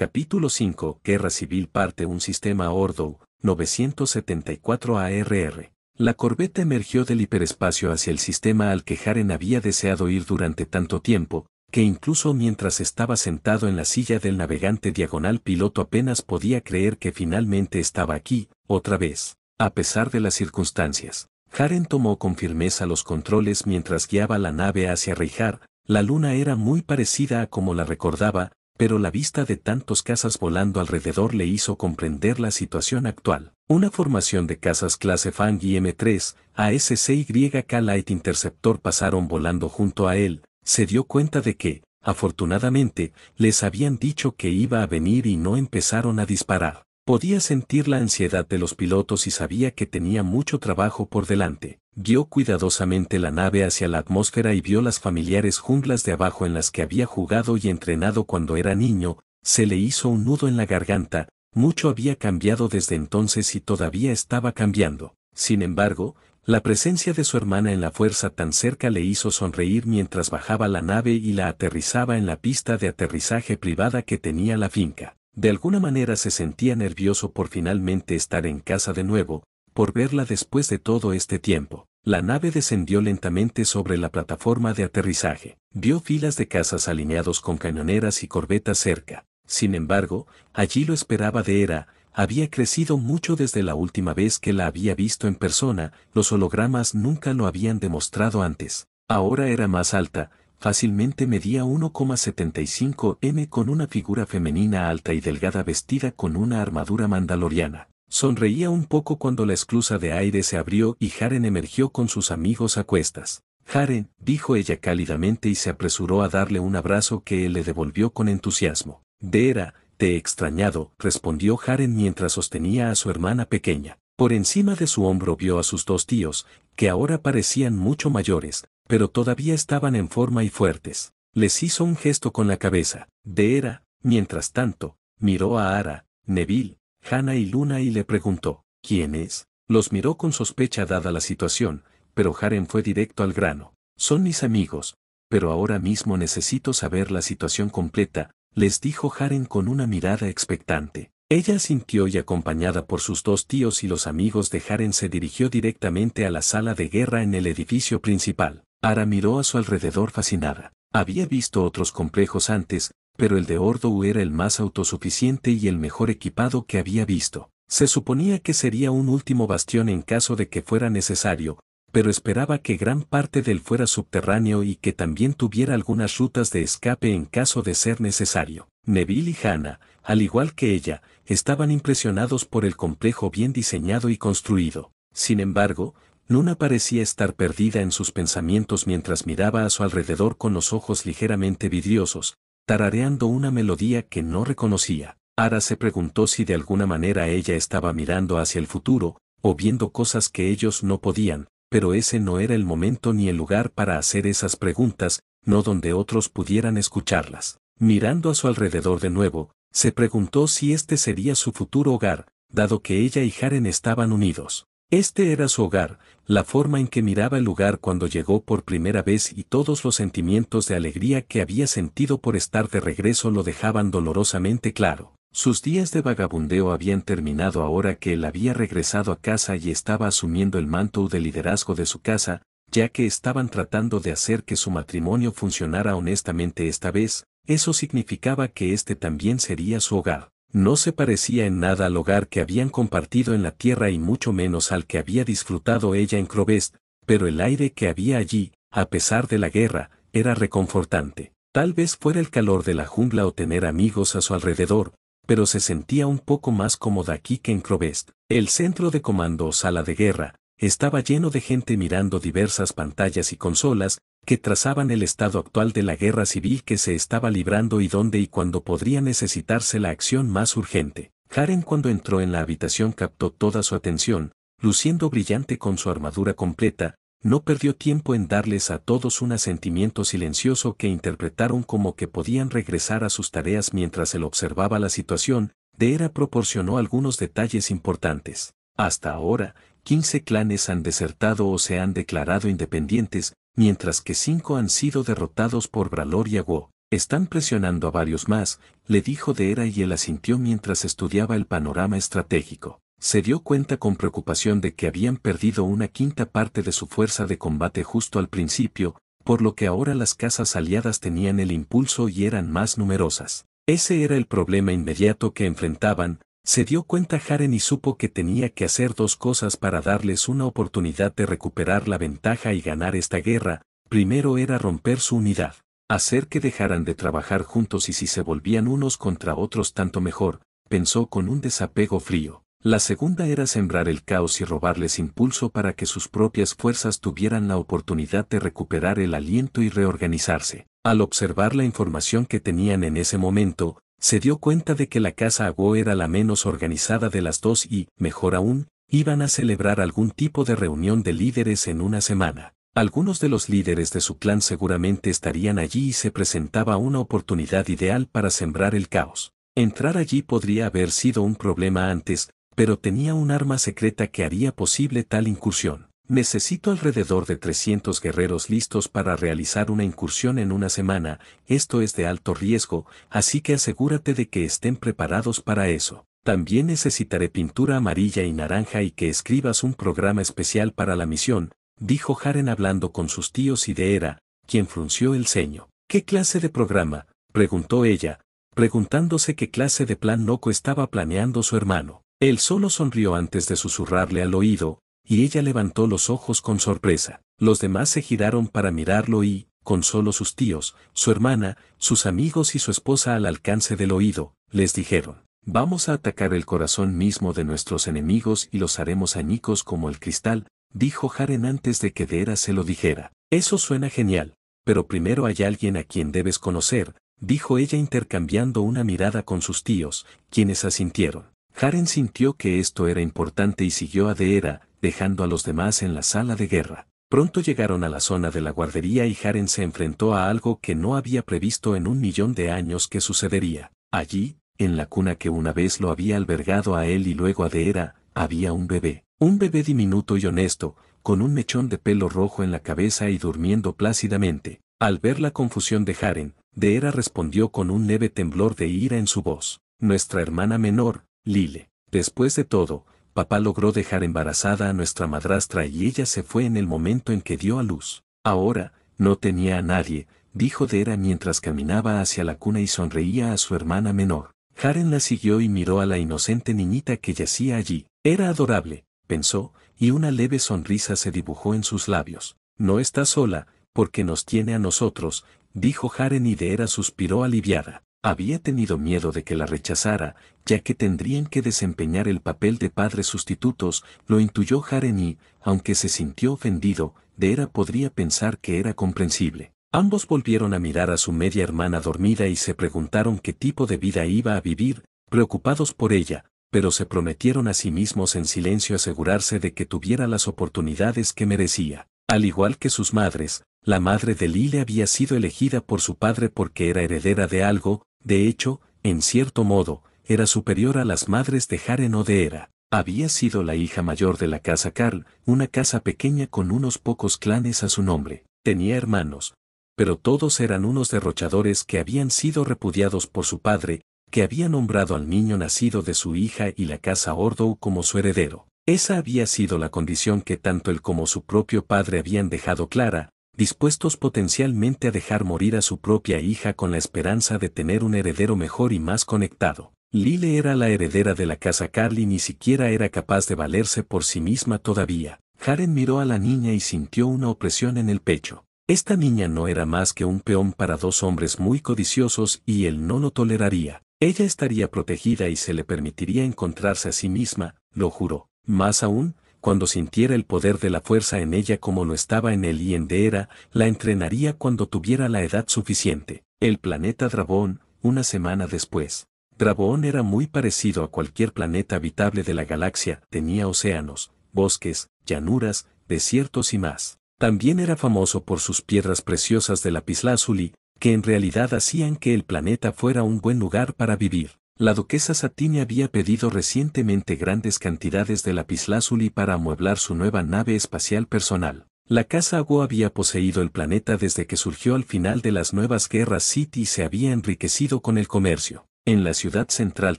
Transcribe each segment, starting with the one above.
Capítulo 5. Guerra Civil Parte Un sistema Ordo, 974 ARR. La corbeta emergió del hiperespacio hacia el sistema al que Haren había deseado ir durante tanto tiempo, que incluso mientras estaba sentado en la silla del navegante diagonal piloto apenas podía creer que finalmente estaba aquí, otra vez, a pesar de las circunstancias. Haren tomó con firmeza los controles mientras guiaba la nave hacia Reijar, la luna era muy parecida a como la recordaba, pero la vista de tantos casas volando alrededor le hizo comprender la situación actual. Una formación de casas clase Fang y M3, K Light Interceptor pasaron volando junto a él, se dio cuenta de que, afortunadamente, les habían dicho que iba a venir y no empezaron a disparar. Podía sentir la ansiedad de los pilotos y sabía que tenía mucho trabajo por delante. Guió cuidadosamente la nave hacia la atmósfera y vio las familiares junglas de abajo en las que había jugado y entrenado cuando era niño, se le hizo un nudo en la garganta, mucho había cambiado desde entonces y todavía estaba cambiando. Sin embargo, la presencia de su hermana en la fuerza tan cerca le hizo sonreír mientras bajaba la nave y la aterrizaba en la pista de aterrizaje privada que tenía la finca. De alguna manera se sentía nervioso por finalmente estar en casa de nuevo, por verla después de todo este tiempo. La nave descendió lentamente sobre la plataforma de aterrizaje. Vio filas de casas alineados con cañoneras y corbetas cerca. Sin embargo, allí lo esperaba de era, había crecido mucho desde la última vez que la había visto en persona, los hologramas nunca lo habían demostrado antes. Ahora era más alta, fácilmente medía 1,75 m con una figura femenina alta y delgada vestida con una armadura mandaloriana. Sonreía un poco cuando la esclusa de aire se abrió y Haren emergió con sus amigos a cuestas. «Haren», dijo ella cálidamente y se apresuró a darle un abrazo que él le devolvió con entusiasmo. era, te he extrañado, respondió Haren mientras sostenía a su hermana pequeña. Por encima de su hombro vio a sus dos tíos, que ahora parecían mucho mayores, pero todavía estaban en forma y fuertes. Les hizo un gesto con la cabeza. De era, mientras tanto, miró a Ara, Neville, Hannah y Luna y le preguntó, ¿quién es? Los miró con sospecha dada la situación, pero Haren fue directo al grano. Son mis amigos, pero ahora mismo necesito saber la situación completa, les dijo Haren con una mirada expectante. Ella sintió y acompañada por sus dos tíos y los amigos de Haren se dirigió directamente a la sala de guerra en el edificio principal. Ara miró a su alrededor fascinada. Había visto otros complejos antes, pero el de Ordo era el más autosuficiente y el mejor equipado que había visto. Se suponía que sería un último bastión en caso de que fuera necesario, pero esperaba que gran parte del fuera subterráneo y que también tuviera algunas rutas de escape en caso de ser necesario. Neville y Hannah, al igual que ella, estaban impresionados por el complejo bien diseñado y construido. Sin embargo, Luna parecía estar perdida en sus pensamientos mientras miraba a su alrededor con los ojos ligeramente vidriosos, tarareando una melodía que no reconocía. Ara se preguntó si de alguna manera ella estaba mirando hacia el futuro, o viendo cosas que ellos no podían, pero ese no era el momento ni el lugar para hacer esas preguntas, no donde otros pudieran escucharlas. Mirando a su alrededor de nuevo, se preguntó si este sería su futuro hogar, dado que ella y Jaren estaban unidos. Este era su hogar, la forma en que miraba el lugar cuando llegó por primera vez y todos los sentimientos de alegría que había sentido por estar de regreso lo dejaban dolorosamente claro. Sus días de vagabundeo habían terminado ahora que él había regresado a casa y estaba asumiendo el manto de liderazgo de su casa, ya que estaban tratando de hacer que su matrimonio funcionara honestamente esta vez, eso significaba que este también sería su hogar. No se parecía en nada al hogar que habían compartido en la tierra y mucho menos al que había disfrutado ella en Crovest, pero el aire que había allí, a pesar de la guerra, era reconfortante. Tal vez fuera el calor de la jungla o tener amigos a su alrededor, pero se sentía un poco más cómoda aquí que en Crovest. El centro de comando o sala de guerra estaba lleno de gente mirando diversas pantallas y consolas, que trazaban el estado actual de la guerra civil que se estaba librando y dónde y cuándo podría necesitarse la acción más urgente. Haren cuando entró en la habitación captó toda su atención, luciendo brillante con su armadura completa, no perdió tiempo en darles a todos un asentimiento silencioso que interpretaron como que podían regresar a sus tareas mientras él observaba la situación, de era proporcionó algunos detalles importantes. Hasta ahora, 15 clanes han desertado o se han declarado independientes, mientras que cinco han sido derrotados por Bralor y aguó Están presionando a varios más, le dijo de era y él asintió mientras estudiaba el panorama estratégico. Se dio cuenta con preocupación de que habían perdido una quinta parte de su fuerza de combate justo al principio, por lo que ahora las casas aliadas tenían el impulso y eran más numerosas. Ese era el problema inmediato que enfrentaban, se dio cuenta Haren y supo que tenía que hacer dos cosas para darles una oportunidad de recuperar la ventaja y ganar esta guerra, primero era romper su unidad, hacer que dejaran de trabajar juntos y si se volvían unos contra otros tanto mejor, pensó con un desapego frío. La segunda era sembrar el caos y robarles impulso para que sus propias fuerzas tuvieran la oportunidad de recuperar el aliento y reorganizarse. Al observar la información que tenían en ese momento, se dio cuenta de que la casa Ago era la menos organizada de las dos y, mejor aún, iban a celebrar algún tipo de reunión de líderes en una semana. Algunos de los líderes de su clan seguramente estarían allí y se presentaba una oportunidad ideal para sembrar el caos. Entrar allí podría haber sido un problema antes, pero tenía un arma secreta que haría posible tal incursión. Necesito alrededor de 300 guerreros listos para realizar una incursión en una semana, esto es de alto riesgo, así que asegúrate de que estén preparados para eso. También necesitaré pintura amarilla y naranja y que escribas un programa especial para la misión, dijo Haren hablando con sus tíos y de Era, quien frunció el ceño. ¿Qué clase de programa? preguntó ella, preguntándose qué clase de plan loco estaba planeando su hermano. Él solo sonrió antes de susurrarle al oído, y ella levantó los ojos con sorpresa. Los demás se giraron para mirarlo y, con solo sus tíos, su hermana, sus amigos y su esposa al alcance del oído, les dijeron, vamos a atacar el corazón mismo de nuestros enemigos y los haremos añicos como el cristal, dijo Haren antes de que Dera se lo dijera. Eso suena genial, pero primero hay alguien a quien debes conocer, dijo ella intercambiando una mirada con sus tíos, quienes asintieron. Haren sintió que esto era importante y siguió a Deera, dejando a los demás en la sala de guerra. Pronto llegaron a la zona de la guardería y Haren se enfrentó a algo que no había previsto en un millón de años que sucedería. Allí, en la cuna que una vez lo había albergado a él y luego a Deera, había un bebé. Un bebé diminuto y honesto, con un mechón de pelo rojo en la cabeza y durmiendo plácidamente. Al ver la confusión de Haren, Deera respondió con un leve temblor de ira en su voz. Nuestra hermana menor, Lile. Después de todo, papá logró dejar embarazada a nuestra madrastra y ella se fue en el momento en que dio a luz. Ahora, no tenía a nadie, dijo Dera mientras caminaba hacia la cuna y sonreía a su hermana menor. Karen la siguió y miró a la inocente niñita que yacía allí. Era adorable, pensó, y una leve sonrisa se dibujó en sus labios. No está sola, porque nos tiene a nosotros, dijo Haren y Dera suspiró aliviada. Había tenido miedo de que la rechazara, ya que tendrían que desempeñar el papel de padres sustitutos, lo intuyó Haren y, aunque se sintió ofendido, de era podría pensar que era comprensible. Ambos volvieron a mirar a su media hermana dormida y se preguntaron qué tipo de vida iba a vivir, preocupados por ella, pero se prometieron a sí mismos en silencio asegurarse de que tuviera las oportunidades que merecía. Al igual que sus madres, la madre de Lile había sido elegida por su padre porque era heredera de algo, de hecho, en cierto modo, era superior a las madres de Jaren o de Había sido la hija mayor de la casa Carl, una casa pequeña con unos pocos clanes a su nombre. Tenía hermanos, pero todos eran unos derrochadores que habían sido repudiados por su padre, que había nombrado al niño nacido de su hija y la casa Ordo como su heredero. Esa había sido la condición que tanto él como su propio padre habían dejado clara, dispuestos potencialmente a dejar morir a su propia hija con la esperanza de tener un heredero mejor y más conectado. Lile era la heredera de la casa Carly ni siquiera era capaz de valerse por sí misma todavía. Haren miró a la niña y sintió una opresión en el pecho. Esta niña no era más que un peón para dos hombres muy codiciosos y él no lo toleraría. Ella estaría protegida y se le permitiría encontrarse a sí misma, lo juró. Más aún, cuando sintiera el poder de la fuerza en ella como no estaba en él y en Deera, la entrenaría cuando tuviera la edad suficiente. El planeta Drabón, una semana después. Drabón era muy parecido a cualquier planeta habitable de la galaxia, tenía océanos, bosques, llanuras, desiertos y más. También era famoso por sus piedras preciosas de lapislázuli, que en realidad hacían que el planeta fuera un buen lugar para vivir. La duquesa Satine había pedido recientemente grandes cantidades de lapislázuli para amueblar su nueva nave espacial personal. La casa Wu había poseído el planeta desde que surgió al final de las nuevas guerras City y se había enriquecido con el comercio. En la ciudad central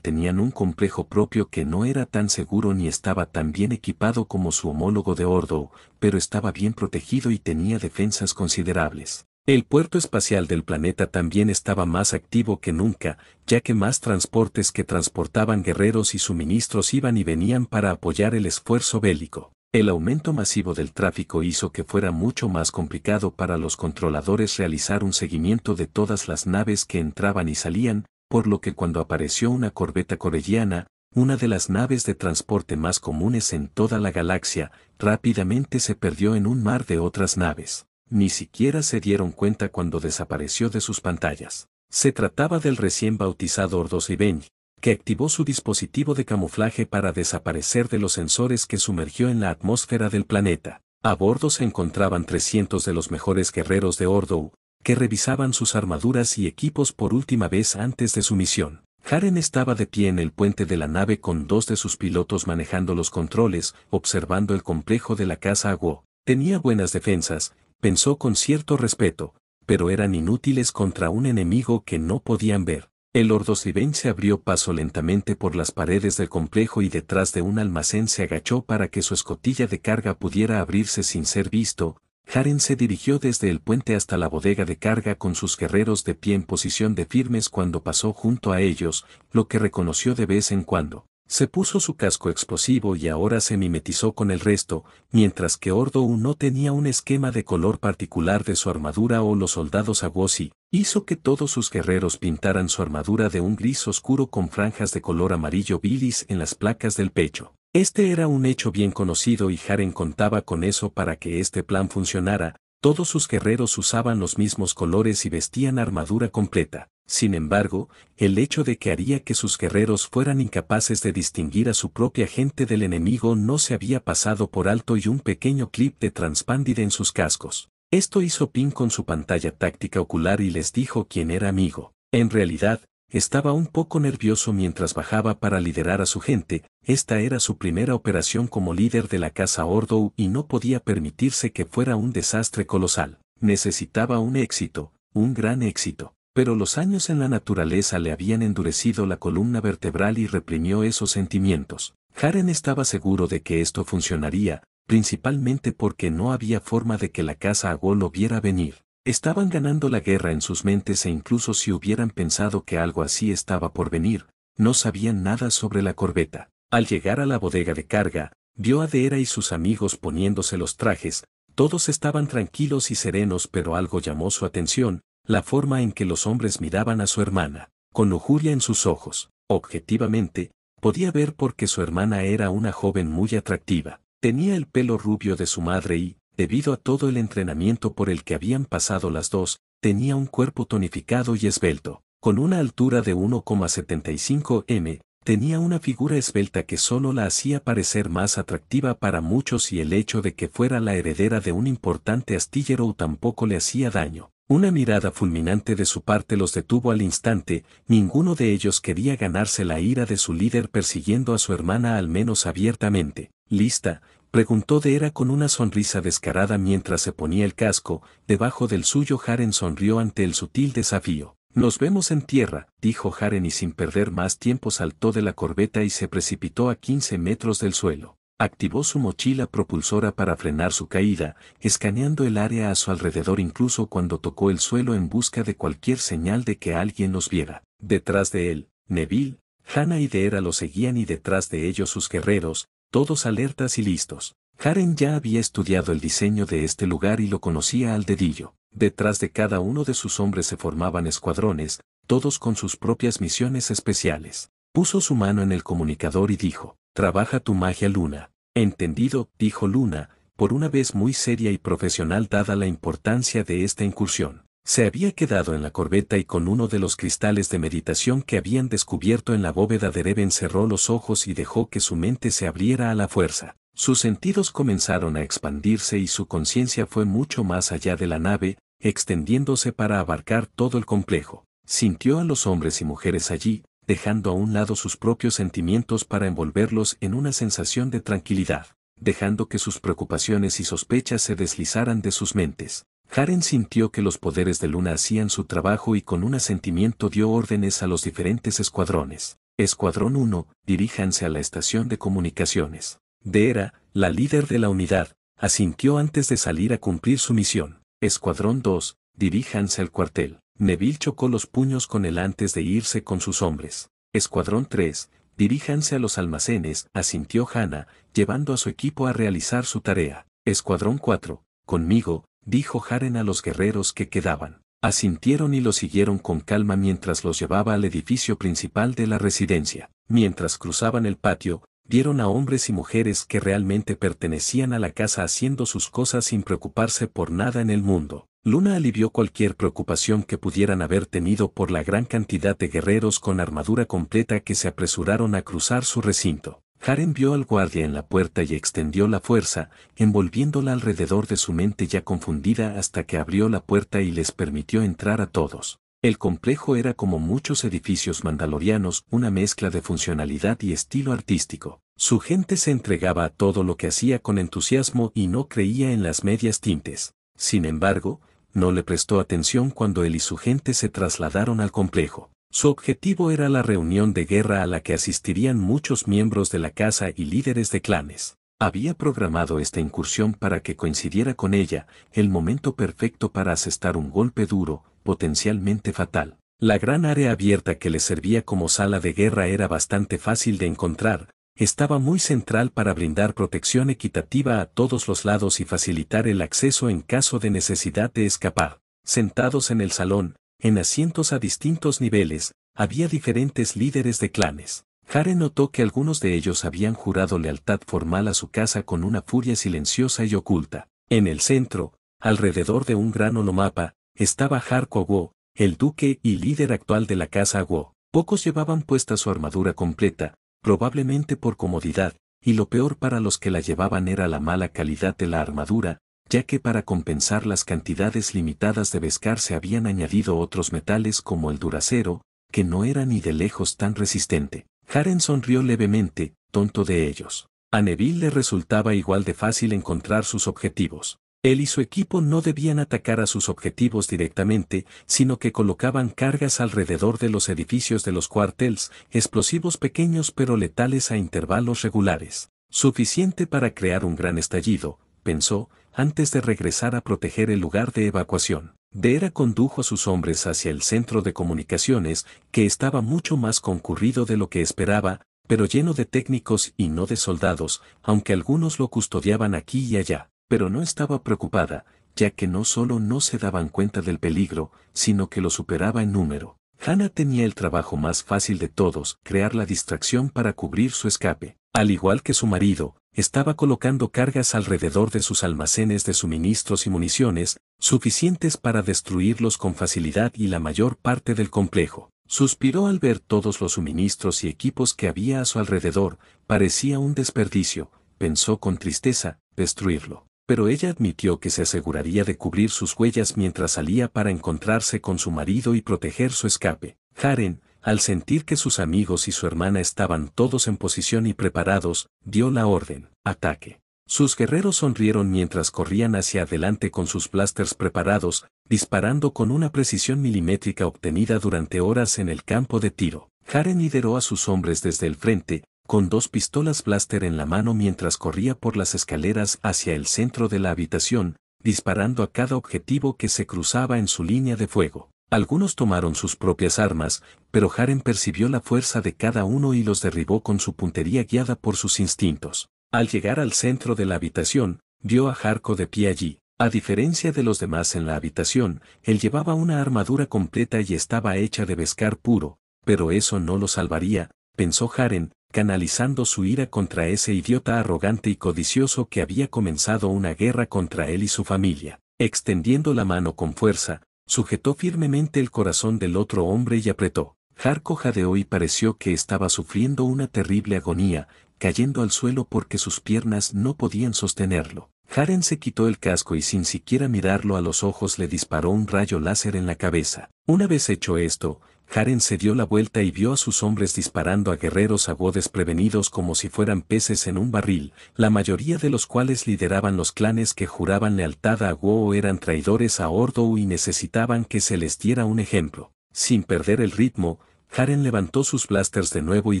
tenían un complejo propio que no era tan seguro ni estaba tan bien equipado como su homólogo de Ordo, pero estaba bien protegido y tenía defensas considerables. El puerto espacial del planeta también estaba más activo que nunca, ya que más transportes que transportaban guerreros y suministros iban y venían para apoyar el esfuerzo bélico. El aumento masivo del tráfico hizo que fuera mucho más complicado para los controladores realizar un seguimiento de todas las naves que entraban y salían, por lo que cuando apareció una corbeta corelliana, una de las naves de transporte más comunes en toda la galaxia, rápidamente se perdió en un mar de otras naves ni siquiera se dieron cuenta cuando desapareció de sus pantallas. Se trataba del recién bautizado Ordosribeñ, que activó su dispositivo de camuflaje para desaparecer de los sensores que sumergió en la atmósfera del planeta. A bordo se encontraban 300 de los mejores guerreros de Ordo, que revisaban sus armaduras y equipos por última vez antes de su misión. Haren estaba de pie en el puente de la nave con dos de sus pilotos manejando los controles, observando el complejo de la casa Agua. Tenía buenas defensas, pensó con cierto respeto, pero eran inútiles contra un enemigo que no podían ver. El ordosribén se abrió paso lentamente por las paredes del complejo y detrás de un almacén se agachó para que su escotilla de carga pudiera abrirse sin ser visto. Haren se dirigió desde el puente hasta la bodega de carga con sus guerreros de pie en posición de firmes cuando pasó junto a ellos, lo que reconoció de vez en cuando. Se puso su casco explosivo y ahora se mimetizó con el resto, mientras que Ordo no tenía un esquema de color particular de su armadura o los soldados Aguosi hizo que todos sus guerreros pintaran su armadura de un gris oscuro con franjas de color amarillo bilis en las placas del pecho. Este era un hecho bien conocido y Haren contaba con eso para que este plan funcionara, todos sus guerreros usaban los mismos colores y vestían armadura completa. Sin embargo, el hecho de que haría que sus guerreros fueran incapaces de distinguir a su propia gente del enemigo no se había pasado por alto y un pequeño clip de transpándida en sus cascos. Esto hizo Pin con su pantalla táctica ocular y les dijo quién era amigo. En realidad, estaba un poco nervioso mientras bajaba para liderar a su gente, esta era su primera operación como líder de la Casa Ordo y no podía permitirse que fuera un desastre colosal. Necesitaba un éxito, un gran éxito. Pero los años en la naturaleza le habían endurecido la columna vertebral y reprimió esos sentimientos. Haren estaba seguro de que esto funcionaría, principalmente porque no había forma de que la casa Agol lo viera venir. Estaban ganando la guerra en sus mentes e incluso si hubieran pensado que algo así estaba por venir, no sabían nada sobre la corbeta. Al llegar a la bodega de carga, vio a Deera y sus amigos poniéndose los trajes, todos estaban tranquilos y serenos pero algo llamó su atención, la forma en que los hombres miraban a su hermana, con lujuria en sus ojos, objetivamente, podía ver porque su hermana era una joven muy atractiva, tenía el pelo rubio de su madre y, debido a todo el entrenamiento por el que habían pasado las dos, tenía un cuerpo tonificado y esbelto, con una altura de 1,75 m, tenía una figura esbelta que solo la hacía parecer más atractiva para muchos y el hecho de que fuera la heredera de un importante astillero tampoco le hacía daño una mirada fulminante de su parte los detuvo al instante, ninguno de ellos quería ganarse la ira de su líder persiguiendo a su hermana al menos abiertamente. ¿Lista? preguntó de era con una sonrisa descarada mientras se ponía el casco, debajo del suyo Haren sonrió ante el sutil desafío. Nos vemos en tierra, dijo Haren y sin perder más tiempo saltó de la corbeta y se precipitó a 15 metros del suelo. Activó su mochila propulsora para frenar su caída, escaneando el área a su alrededor incluso cuando tocó el suelo en busca de cualquier señal de que alguien los viera. Detrás de él, Neville, Hannah y Deera lo seguían y detrás de ellos sus guerreros, todos alertas y listos. Haren ya había estudiado el diseño de este lugar y lo conocía al dedillo. Detrás de cada uno de sus hombres se formaban escuadrones, todos con sus propias misiones especiales. Puso su mano en el comunicador y dijo, Trabaja tu magia Luna. Entendido, dijo Luna, por una vez muy seria y profesional dada la importancia de esta incursión. Se había quedado en la corbeta y con uno de los cristales de meditación que habían descubierto en la bóveda de Reven cerró los ojos y dejó que su mente se abriera a la fuerza. Sus sentidos comenzaron a expandirse y su conciencia fue mucho más allá de la nave, extendiéndose para abarcar todo el complejo. Sintió a los hombres y mujeres allí, dejando a un lado sus propios sentimientos para envolverlos en una sensación de tranquilidad, dejando que sus preocupaciones y sospechas se deslizaran de sus mentes. Haren sintió que los poderes de Luna hacían su trabajo y con un asentimiento dio órdenes a los diferentes escuadrones. Escuadrón 1, diríjanse a la estación de comunicaciones. Deera, la líder de la unidad, asintió antes de salir a cumplir su misión. Escuadrón 2, diríjanse al cuartel. Neville chocó los puños con él antes de irse con sus hombres. Escuadrón 3, diríjanse a los almacenes, asintió Hanna, llevando a su equipo a realizar su tarea. Escuadrón 4, conmigo, dijo Haren a los guerreros que quedaban. Asintieron y lo siguieron con calma mientras los llevaba al edificio principal de la residencia. Mientras cruzaban el patio, vieron a hombres y mujeres que realmente pertenecían a la casa haciendo sus cosas sin preocuparse por nada en el mundo. Luna alivió cualquier preocupación que pudieran haber tenido por la gran cantidad de guerreros con armadura completa que se apresuraron a cruzar su recinto. Haren vio al guardia en la puerta y extendió la fuerza, envolviéndola alrededor de su mente ya confundida hasta que abrió la puerta y les permitió entrar a todos. El complejo era como muchos edificios mandalorianos, una mezcla de funcionalidad y estilo artístico. Su gente se entregaba a todo lo que hacía con entusiasmo y no creía en las medias tintes. Sin embargo, no le prestó atención cuando él y su gente se trasladaron al complejo. Su objetivo era la reunión de guerra a la que asistirían muchos miembros de la casa y líderes de clanes. Había programado esta incursión para que coincidiera con ella, el momento perfecto para asestar un golpe duro, potencialmente fatal. La gran área abierta que le servía como sala de guerra era bastante fácil de encontrar, estaba muy central para brindar protección equitativa a todos los lados y facilitar el acceso en caso de necesidad de escapar. Sentados en el salón, en asientos a distintos niveles, había diferentes líderes de clanes. Jare notó que algunos de ellos habían jurado lealtad formal a su casa con una furia silenciosa y oculta. En el centro, alrededor de un gran onomapa, estaba Harko Wo, el duque y líder actual de la casa Wo. Pocos llevaban puesta su armadura completa, probablemente por comodidad, y lo peor para los que la llevaban era la mala calidad de la armadura, ya que para compensar las cantidades limitadas de pescar se habían añadido otros metales como el duracero, que no era ni de lejos tan resistente. Haren sonrió levemente, tonto de ellos. A Neville le resultaba igual de fácil encontrar sus objetivos. Él y su equipo no debían atacar a sus objetivos directamente, sino que colocaban cargas alrededor de los edificios de los cuarteles, explosivos pequeños pero letales a intervalos regulares, suficiente para crear un gran estallido, pensó, antes de regresar a proteger el lugar de evacuación. De era condujo a sus hombres hacia el centro de comunicaciones, que estaba mucho más concurrido de lo que esperaba, pero lleno de técnicos y no de soldados, aunque algunos lo custodiaban aquí y allá pero no estaba preocupada, ya que no solo no se daban cuenta del peligro, sino que lo superaba en número. Hannah tenía el trabajo más fácil de todos, crear la distracción para cubrir su escape. Al igual que su marido, estaba colocando cargas alrededor de sus almacenes de suministros y municiones, suficientes para destruirlos con facilidad y la mayor parte del complejo. Suspiró al ver todos los suministros y equipos que había a su alrededor, parecía un desperdicio, pensó con tristeza, destruirlo pero ella admitió que se aseguraría de cubrir sus huellas mientras salía para encontrarse con su marido y proteger su escape. Haren, al sentir que sus amigos y su hermana estaban todos en posición y preparados, dio la orden, ataque. Sus guerreros sonrieron mientras corrían hacia adelante con sus blasters preparados, disparando con una precisión milimétrica obtenida durante horas en el campo de tiro. Haren lideró a sus hombres desde el frente, con dos pistolas blaster en la mano mientras corría por las escaleras hacia el centro de la habitación, disparando a cada objetivo que se cruzaba en su línea de fuego. Algunos tomaron sus propias armas, pero Haren percibió la fuerza de cada uno y los derribó con su puntería guiada por sus instintos. Al llegar al centro de la habitación, vio a Harco de pie allí. A diferencia de los demás en la habitación, él llevaba una armadura completa y estaba hecha de bescar puro, pero eso no lo salvaría, pensó Haren, canalizando su ira contra ese idiota arrogante y codicioso que había comenzado una guerra contra él y su familia. Extendiendo la mano con fuerza, sujetó firmemente el corazón del otro hombre y apretó. Harko jadeó y pareció que estaba sufriendo una terrible agonía, cayendo al suelo porque sus piernas no podían sostenerlo. Haren se quitó el casco y sin siquiera mirarlo a los ojos le disparó un rayo láser en la cabeza. Una vez hecho esto, Haren se dio la vuelta y vio a sus hombres disparando a guerreros agodes prevenidos como si fueran peces en un barril, la mayoría de los cuales lideraban los clanes que juraban lealtad a Go eran traidores a Ordo y necesitaban que se les diera un ejemplo. Sin perder el ritmo, Haren levantó sus blasters de nuevo y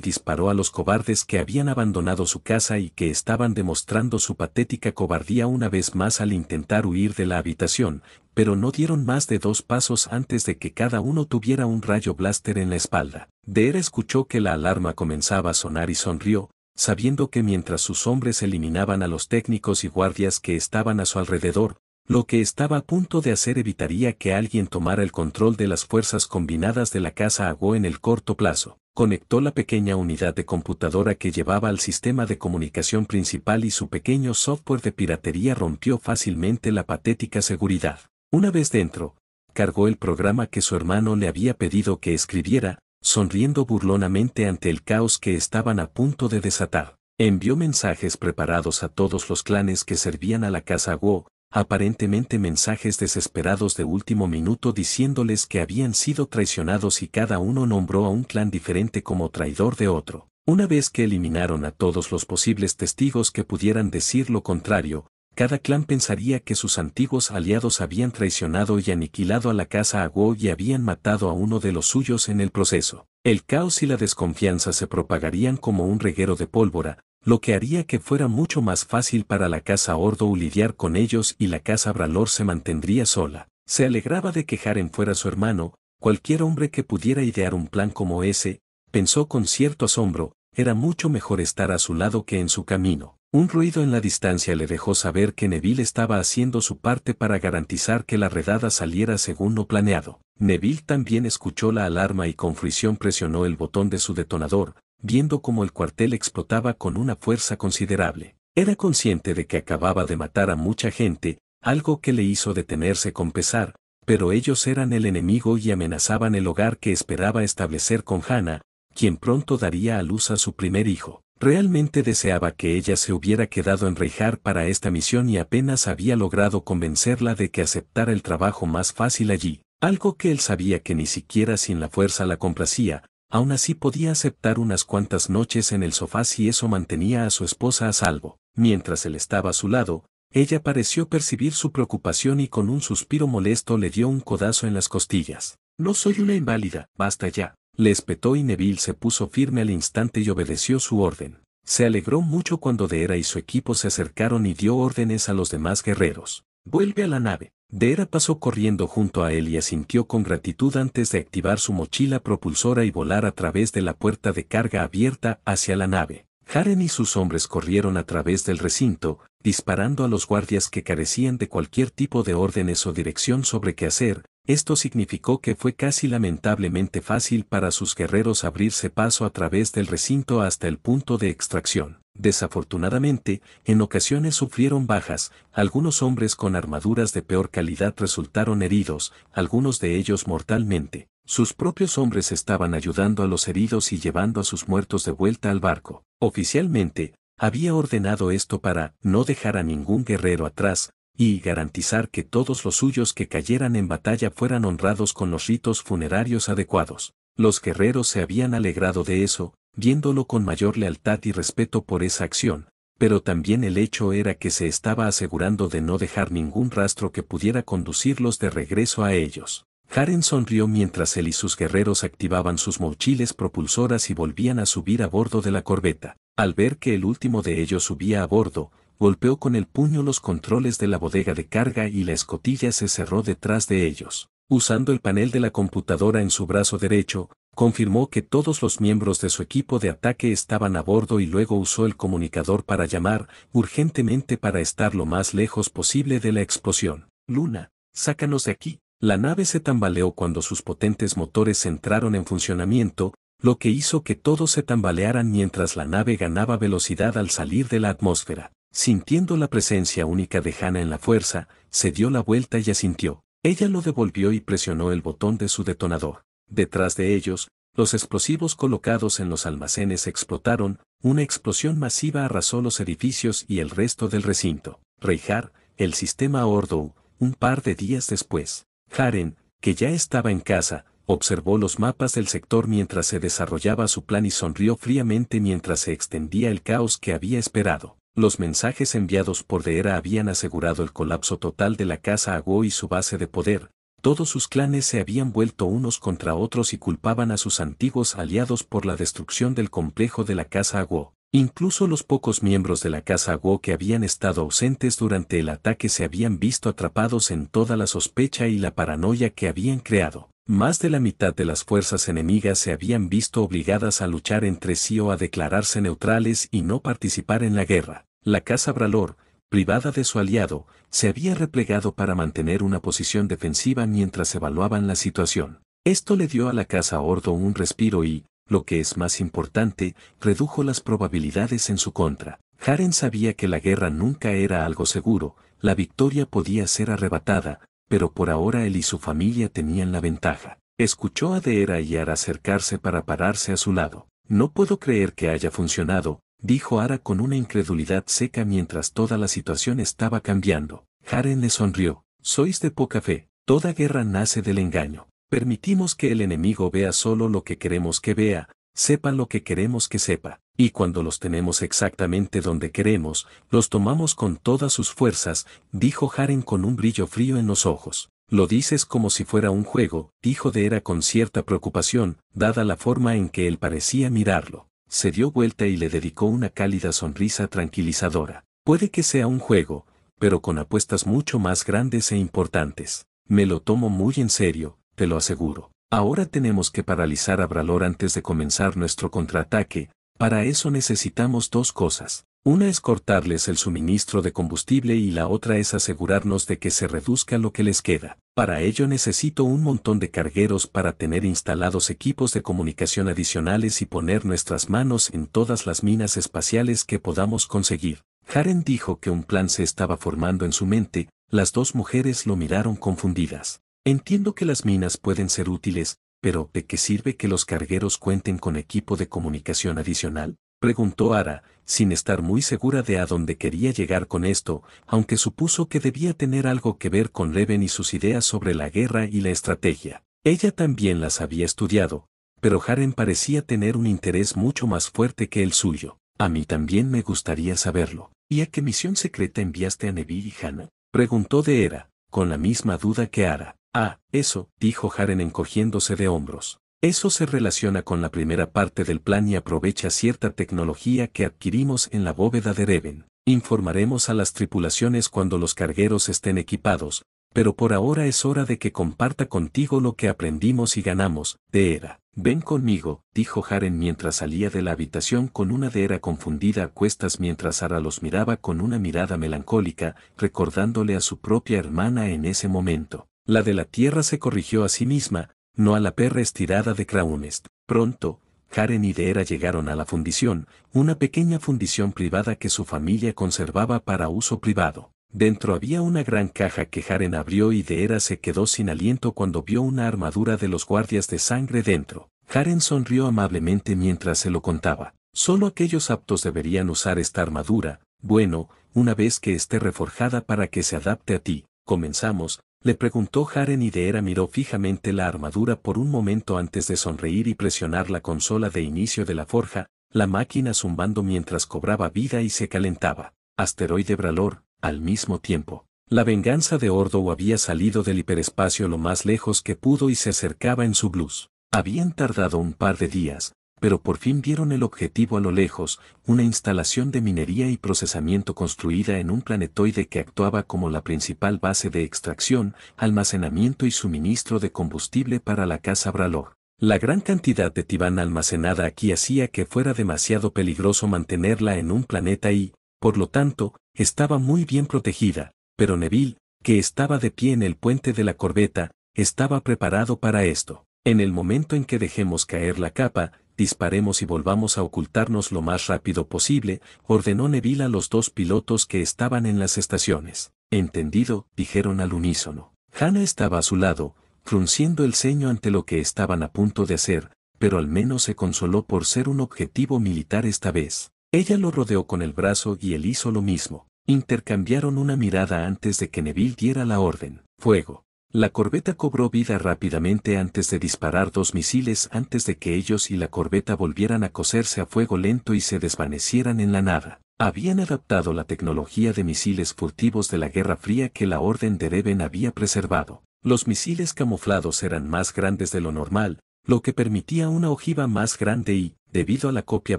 disparó a los cobardes que habían abandonado su casa y que estaban demostrando su patética cobardía una vez más al intentar huir de la habitación, pero no dieron más de dos pasos antes de que cada uno tuviera un rayo blaster en la espalda. Deer escuchó que la alarma comenzaba a sonar y sonrió, sabiendo que mientras sus hombres eliminaban a los técnicos y guardias que estaban a su alrededor, lo que estaba a punto de hacer evitaría que alguien tomara el control de las fuerzas combinadas de la casa Agó en el corto plazo. Conectó la pequeña unidad de computadora que llevaba al sistema de comunicación principal y su pequeño software de piratería rompió fácilmente la patética seguridad. Una vez dentro, cargó el programa que su hermano le había pedido que escribiera, sonriendo burlonamente ante el caos que estaban a punto de desatar. Envió mensajes preparados a todos los clanes que servían a la casa Guo, aparentemente mensajes desesperados de último minuto diciéndoles que habían sido traicionados y cada uno nombró a un clan diferente como traidor de otro. Una vez que eliminaron a todos los posibles testigos que pudieran decir lo contrario, cada clan pensaría que sus antiguos aliados habían traicionado y aniquilado a la casa Aguo y habían matado a uno de los suyos en el proceso. El caos y la desconfianza se propagarían como un reguero de pólvora, lo que haría que fuera mucho más fácil para la casa Ordo lidiar con ellos y la casa Bralor se mantendría sola. Se alegraba de que en fuera su hermano, cualquier hombre que pudiera idear un plan como ese, pensó con cierto asombro, era mucho mejor estar a su lado que en su camino. Un ruido en la distancia le dejó saber que Neville estaba haciendo su parte para garantizar que la redada saliera según lo planeado. Neville también escuchó la alarma y con frisión presionó el botón de su detonador, viendo cómo el cuartel explotaba con una fuerza considerable. Era consciente de que acababa de matar a mucha gente, algo que le hizo detenerse con pesar, pero ellos eran el enemigo y amenazaban el hogar que esperaba establecer con Hannah, quien pronto daría a luz a su primer hijo. Realmente deseaba que ella se hubiera quedado en Reijar para esta misión y apenas había logrado convencerla de que aceptara el trabajo más fácil allí, algo que él sabía que ni siquiera sin la fuerza la complacía, aún así podía aceptar unas cuantas noches en el sofá si eso mantenía a su esposa a salvo. Mientras él estaba a su lado, ella pareció percibir su preocupación y con un suspiro molesto le dio un codazo en las costillas. No soy una inválida, basta ya. Le espetó y Neville se puso firme al instante y obedeció su orden. Se alegró mucho cuando Deera y su equipo se acercaron y dio órdenes a los demás guerreros. Vuelve a la nave. Deera pasó corriendo junto a él y asintió con gratitud antes de activar su mochila propulsora y volar a través de la puerta de carga abierta hacia la nave. Haren y sus hombres corrieron a través del recinto, disparando a los guardias que carecían de cualquier tipo de órdenes o dirección sobre qué hacer, esto significó que fue casi lamentablemente fácil para sus guerreros abrirse paso a través del recinto hasta el punto de extracción. Desafortunadamente, en ocasiones sufrieron bajas, algunos hombres con armaduras de peor calidad resultaron heridos, algunos de ellos mortalmente. Sus propios hombres estaban ayudando a los heridos y llevando a sus muertos de vuelta al barco. Oficialmente, había ordenado esto para no dejar a ningún guerrero atrás, y garantizar que todos los suyos que cayeran en batalla fueran honrados con los ritos funerarios adecuados. Los guerreros se habían alegrado de eso, viéndolo con mayor lealtad y respeto por esa acción, pero también el hecho era que se estaba asegurando de no dejar ningún rastro que pudiera conducirlos de regreso a ellos. Karen sonrió mientras él y sus guerreros activaban sus mochiles propulsoras y volvían a subir a bordo de la corbeta. Al ver que el último de ellos subía a bordo, golpeó con el puño los controles de la bodega de carga y la escotilla se cerró detrás de ellos. Usando el panel de la computadora en su brazo derecho, confirmó que todos los miembros de su equipo de ataque estaban a bordo y luego usó el comunicador para llamar urgentemente para estar lo más lejos posible de la explosión. Luna, sácanos de aquí. La nave se tambaleó cuando sus potentes motores entraron en funcionamiento, lo que hizo que todos se tambalearan mientras la nave ganaba velocidad al salir de la atmósfera. Sintiendo la presencia única de Hannah en la fuerza, se dio la vuelta y asintió. Ella lo devolvió y presionó el botón de su detonador. Detrás de ellos, los explosivos colocados en los almacenes explotaron, una explosión masiva arrasó los edificios y el resto del recinto. Reijar, el sistema Ordo, un par de días después. Haren, que ya estaba en casa, observó los mapas del sector mientras se desarrollaba su plan y sonrió fríamente mientras se extendía el caos que había esperado. Los mensajes enviados por Deera habían asegurado el colapso total de la casa Ago y su base de poder. Todos sus clanes se habían vuelto unos contra otros y culpaban a sus antiguos aliados por la destrucción del complejo de la casa Ago. Incluso los pocos miembros de la casa Guo que habían estado ausentes durante el ataque se habían visto atrapados en toda la sospecha y la paranoia que habían creado. Más de la mitad de las fuerzas enemigas se habían visto obligadas a luchar entre sí o a declararse neutrales y no participar en la guerra. La casa Bralor, privada de su aliado, se había replegado para mantener una posición defensiva mientras evaluaban la situación. Esto le dio a la casa Ordo un respiro y, lo que es más importante, redujo las probabilidades en su contra. Haren sabía que la guerra nunca era algo seguro, la victoria podía ser arrebatada, pero por ahora él y su familia tenían la ventaja. Escuchó a Deera y Ara acercarse para pararse a su lado. No puedo creer que haya funcionado, dijo Ara con una incredulidad seca mientras toda la situación estaba cambiando. Haren le sonrió. Sois de poca fe. Toda guerra nace del engaño. Permitimos que el enemigo vea solo lo que queremos que vea, sepa lo que queremos que sepa, y cuando los tenemos exactamente donde queremos, los tomamos con todas sus fuerzas, dijo Haren con un brillo frío en los ojos. Lo dices como si fuera un juego, dijo de era con cierta preocupación, dada la forma en que él parecía mirarlo. Se dio vuelta y le dedicó una cálida sonrisa tranquilizadora. Puede que sea un juego, pero con apuestas mucho más grandes e importantes. Me lo tomo muy en serio, te lo aseguro. Ahora tenemos que paralizar a Bralor antes de comenzar nuestro contraataque, para eso necesitamos dos cosas. Una es cortarles el suministro de combustible y la otra es asegurarnos de que se reduzca lo que les queda. Para ello necesito un montón de cargueros para tener instalados equipos de comunicación adicionales y poner nuestras manos en todas las minas espaciales que podamos conseguir. Haren dijo que un plan se estaba formando en su mente, las dos mujeres lo miraron confundidas. Entiendo que las minas pueden ser útiles, pero ¿de qué sirve que los cargueros cuenten con equipo de comunicación adicional? Preguntó Ara, sin estar muy segura de a dónde quería llegar con esto, aunque supuso que debía tener algo que ver con Leven y sus ideas sobre la guerra y la estrategia. Ella también las había estudiado, pero Haren parecía tener un interés mucho más fuerte que el suyo. A mí también me gustaría saberlo. ¿Y a qué misión secreta enviaste a Neville y Hannah? Preguntó de Era, con la misma duda que Ara. Ah, eso, dijo Haren encogiéndose de hombros. Eso se relaciona con la primera parte del plan y aprovecha cierta tecnología que adquirimos en la bóveda de Reven. Informaremos a las tripulaciones cuando los cargueros estén equipados, pero por ahora es hora de que comparta contigo lo que aprendimos y ganamos, de era. Ven conmigo, dijo Haren mientras salía de la habitación con una de era confundida a cuestas mientras Ara los miraba con una mirada melancólica, recordándole a su propia hermana en ese momento. La de la tierra se corrigió a sí misma, no a la perra estirada de Kraunest. Pronto, Haren y Deera llegaron a la fundición, una pequeña fundición privada que su familia conservaba para uso privado. Dentro había una gran caja que Haren abrió y Deera se quedó sin aliento cuando vio una armadura de los guardias de sangre dentro. Haren sonrió amablemente mientras se lo contaba. Solo aquellos aptos deberían usar esta armadura, bueno, una vez que esté reforjada para que se adapte a ti. Comenzamos, le preguntó Haren y Deera miró fijamente la armadura por un momento antes de sonreír y presionar la consola de inicio de la forja, la máquina zumbando mientras cobraba vida y se calentaba. Asteroide Bralor, al mismo tiempo. La venganza de Ordo había salido del hiperespacio lo más lejos que pudo y se acercaba en su blues. Habían tardado un par de días, pero por fin vieron el objetivo a lo lejos, una instalación de minería y procesamiento construida en un planetoide que actuaba como la principal base de extracción, almacenamiento y suministro de combustible para la casa Bralor. La gran cantidad de tibana almacenada aquí hacía que fuera demasiado peligroso mantenerla en un planeta y, por lo tanto, estaba muy bien protegida, pero Neville, que estaba de pie en el puente de la corbeta, estaba preparado para esto. En el momento en que dejemos caer la capa, disparemos y volvamos a ocultarnos lo más rápido posible, ordenó Neville a los dos pilotos que estaban en las estaciones. Entendido, dijeron al unísono. Hannah estaba a su lado, frunciendo el ceño ante lo que estaban a punto de hacer, pero al menos se consoló por ser un objetivo militar esta vez. Ella lo rodeó con el brazo y él hizo lo mismo. Intercambiaron una mirada antes de que Neville diera la orden. Fuego. La corbeta cobró vida rápidamente antes de disparar dos misiles antes de que ellos y la corbeta volvieran a coserse a fuego lento y se desvanecieran en la nada. Habían adaptado la tecnología de misiles furtivos de la Guerra Fría que la Orden de Reven había preservado. Los misiles camuflados eran más grandes de lo normal, lo que permitía una ojiva más grande y, debido a la copia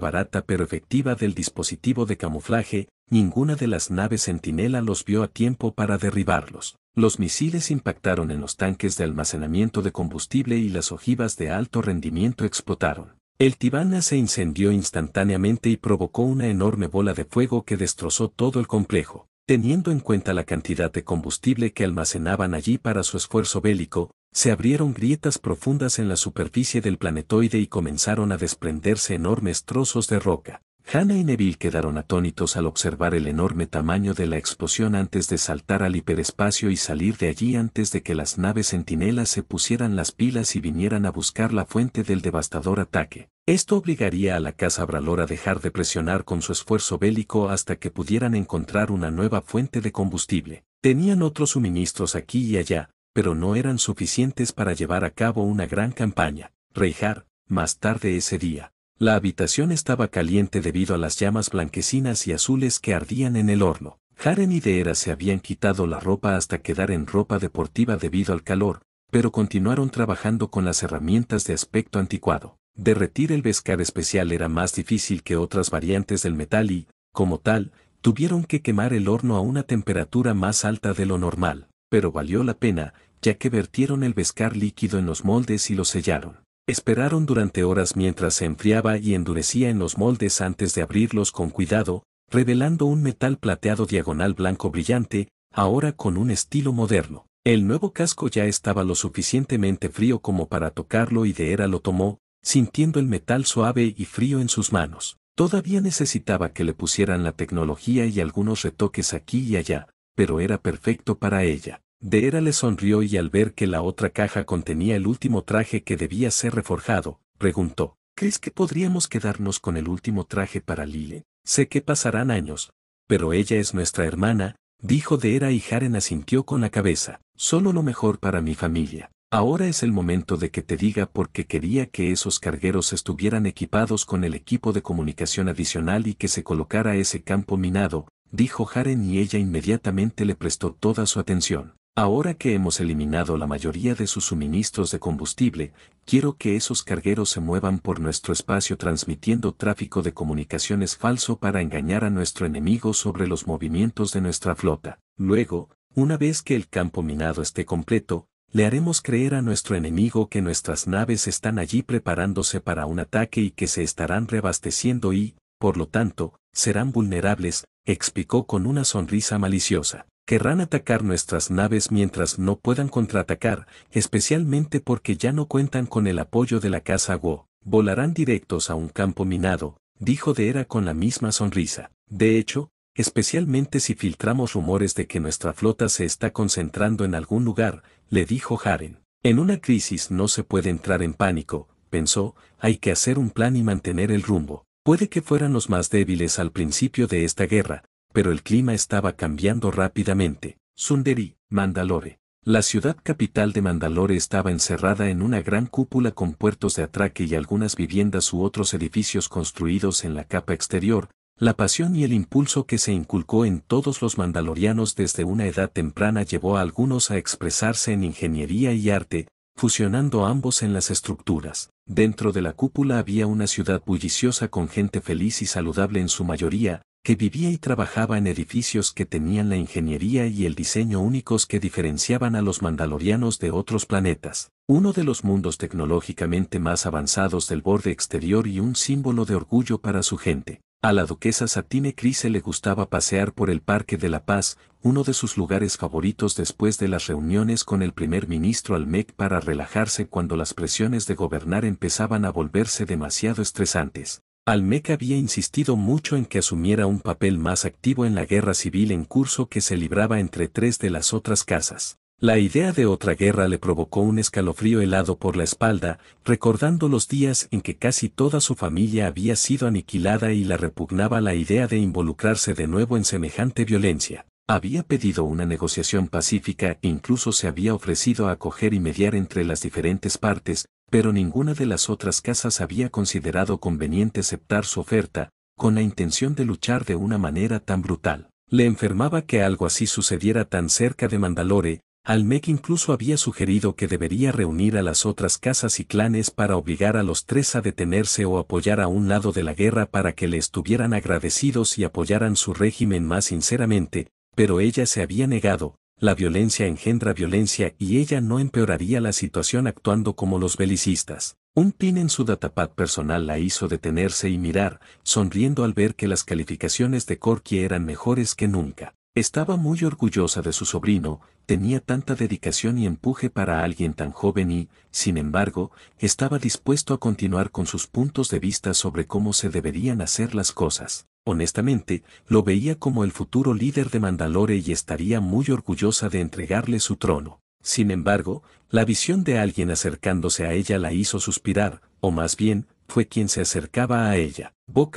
barata pero efectiva del dispositivo de camuflaje, ninguna de las naves centinela los vio a tiempo para derribarlos. Los misiles impactaron en los tanques de almacenamiento de combustible y las ojivas de alto rendimiento explotaron. El Tibana se incendió instantáneamente y provocó una enorme bola de fuego que destrozó todo el complejo. Teniendo en cuenta la cantidad de combustible que almacenaban allí para su esfuerzo bélico, se abrieron grietas profundas en la superficie del planetoide y comenzaron a desprenderse enormes trozos de roca. Hannah y Neville quedaron atónitos al observar el enorme tamaño de la explosión antes de saltar al hiperespacio y salir de allí antes de que las naves centinelas se pusieran las pilas y vinieran a buscar la fuente del devastador ataque. Esto obligaría a la Casa Bralor a dejar de presionar con su esfuerzo bélico hasta que pudieran encontrar una nueva fuente de combustible. Tenían otros suministros aquí y allá, pero no eran suficientes para llevar a cabo una gran campaña. Reijar, más tarde ese día, la habitación estaba caliente debido a las llamas blanquecinas y azules que ardían en el horno. Haren y Deera se habían quitado la ropa hasta quedar en ropa deportiva debido al calor, pero continuaron trabajando con las herramientas de aspecto anticuado. Derretir el bescar especial era más difícil que otras variantes del metal y, como tal, tuvieron que quemar el horno a una temperatura más alta de lo normal, pero valió la pena, ya que vertieron el bescar líquido en los moldes y lo sellaron. Esperaron durante horas mientras se enfriaba y endurecía en los moldes antes de abrirlos con cuidado, revelando un metal plateado diagonal blanco brillante, ahora con un estilo moderno. El nuevo casco ya estaba lo suficientemente frío como para tocarlo y de era lo tomó, sintiendo el metal suave y frío en sus manos. Todavía necesitaba que le pusieran la tecnología y algunos retoques aquí y allá, pero era perfecto para ella. Deera le sonrió y al ver que la otra caja contenía el último traje que debía ser reforjado, preguntó, ¿crees que podríamos quedarnos con el último traje para Lile? Sé que pasarán años, pero ella es nuestra hermana, dijo Deera y Jaren asintió con la cabeza, solo lo mejor para mi familia. Ahora es el momento de que te diga por qué quería que esos cargueros estuvieran equipados con el equipo de comunicación adicional y que se colocara ese campo minado, dijo Haren y ella inmediatamente le prestó toda su atención. Ahora que hemos eliminado la mayoría de sus suministros de combustible, quiero que esos cargueros se muevan por nuestro espacio transmitiendo tráfico de comunicaciones falso para engañar a nuestro enemigo sobre los movimientos de nuestra flota. Luego, una vez que el campo minado esté completo, le haremos creer a nuestro enemigo que nuestras naves están allí preparándose para un ataque y que se estarán reabasteciendo y, por lo tanto, serán vulnerables, explicó con una sonrisa maliciosa querrán atacar nuestras naves mientras no puedan contraatacar, especialmente porque ya no cuentan con el apoyo de la Casa Go. volarán directos a un campo minado, dijo Deera con la misma sonrisa. De hecho, especialmente si filtramos rumores de que nuestra flota se está concentrando en algún lugar, le dijo Haren. En una crisis no se puede entrar en pánico, pensó, hay que hacer un plan y mantener el rumbo. Puede que fueran los más débiles al principio de esta guerra, pero el clima estaba cambiando rápidamente. Sunderi, Mandalore. La ciudad capital de Mandalore estaba encerrada en una gran cúpula con puertos de atraque y algunas viviendas u otros edificios construidos en la capa exterior, la pasión y el impulso que se inculcó en todos los mandalorianos desde una edad temprana llevó a algunos a expresarse en ingeniería y arte, fusionando ambos en las estructuras. Dentro de la cúpula había una ciudad bulliciosa con gente feliz y saludable en su mayoría, que vivía y trabajaba en edificios que tenían la ingeniería y el diseño únicos que diferenciaban a los mandalorianos de otros planetas, uno de los mundos tecnológicamente más avanzados del borde exterior y un símbolo de orgullo para su gente. A la duquesa Satine Crise le gustaba pasear por el Parque de la Paz, uno de sus lugares favoritos después de las reuniones con el primer ministro Almec para relajarse cuando las presiones de gobernar empezaban a volverse demasiado estresantes. Almeca había insistido mucho en que asumiera un papel más activo en la guerra civil en curso que se libraba entre tres de las otras casas. La idea de otra guerra le provocó un escalofrío helado por la espalda, recordando los días en que casi toda su familia había sido aniquilada y la repugnaba la idea de involucrarse de nuevo en semejante violencia. Había pedido una negociación pacífica e incluso se había ofrecido a acoger y mediar entre las diferentes partes, pero ninguna de las otras casas había considerado conveniente aceptar su oferta, con la intención de luchar de una manera tan brutal. Le enfermaba que algo así sucediera tan cerca de Mandalore, Almec incluso había sugerido que debería reunir a las otras casas y clanes para obligar a los tres a detenerse o apoyar a un lado de la guerra para que le estuvieran agradecidos y apoyaran su régimen más sinceramente, pero ella se había negado, la violencia engendra violencia y ella no empeoraría la situación actuando como los belicistas. Un pin en su datapad personal la hizo detenerse y mirar, sonriendo al ver que las calificaciones de Corky eran mejores que nunca. Estaba muy orgullosa de su sobrino, tenía tanta dedicación y empuje para alguien tan joven y, sin embargo, estaba dispuesto a continuar con sus puntos de vista sobre cómo se deberían hacer las cosas. Honestamente, lo veía como el futuro líder de Mandalore y estaría muy orgullosa de entregarle su trono. Sin embargo, la visión de alguien acercándose a ella la hizo suspirar, o más bien, fue quien se acercaba a ella, Bo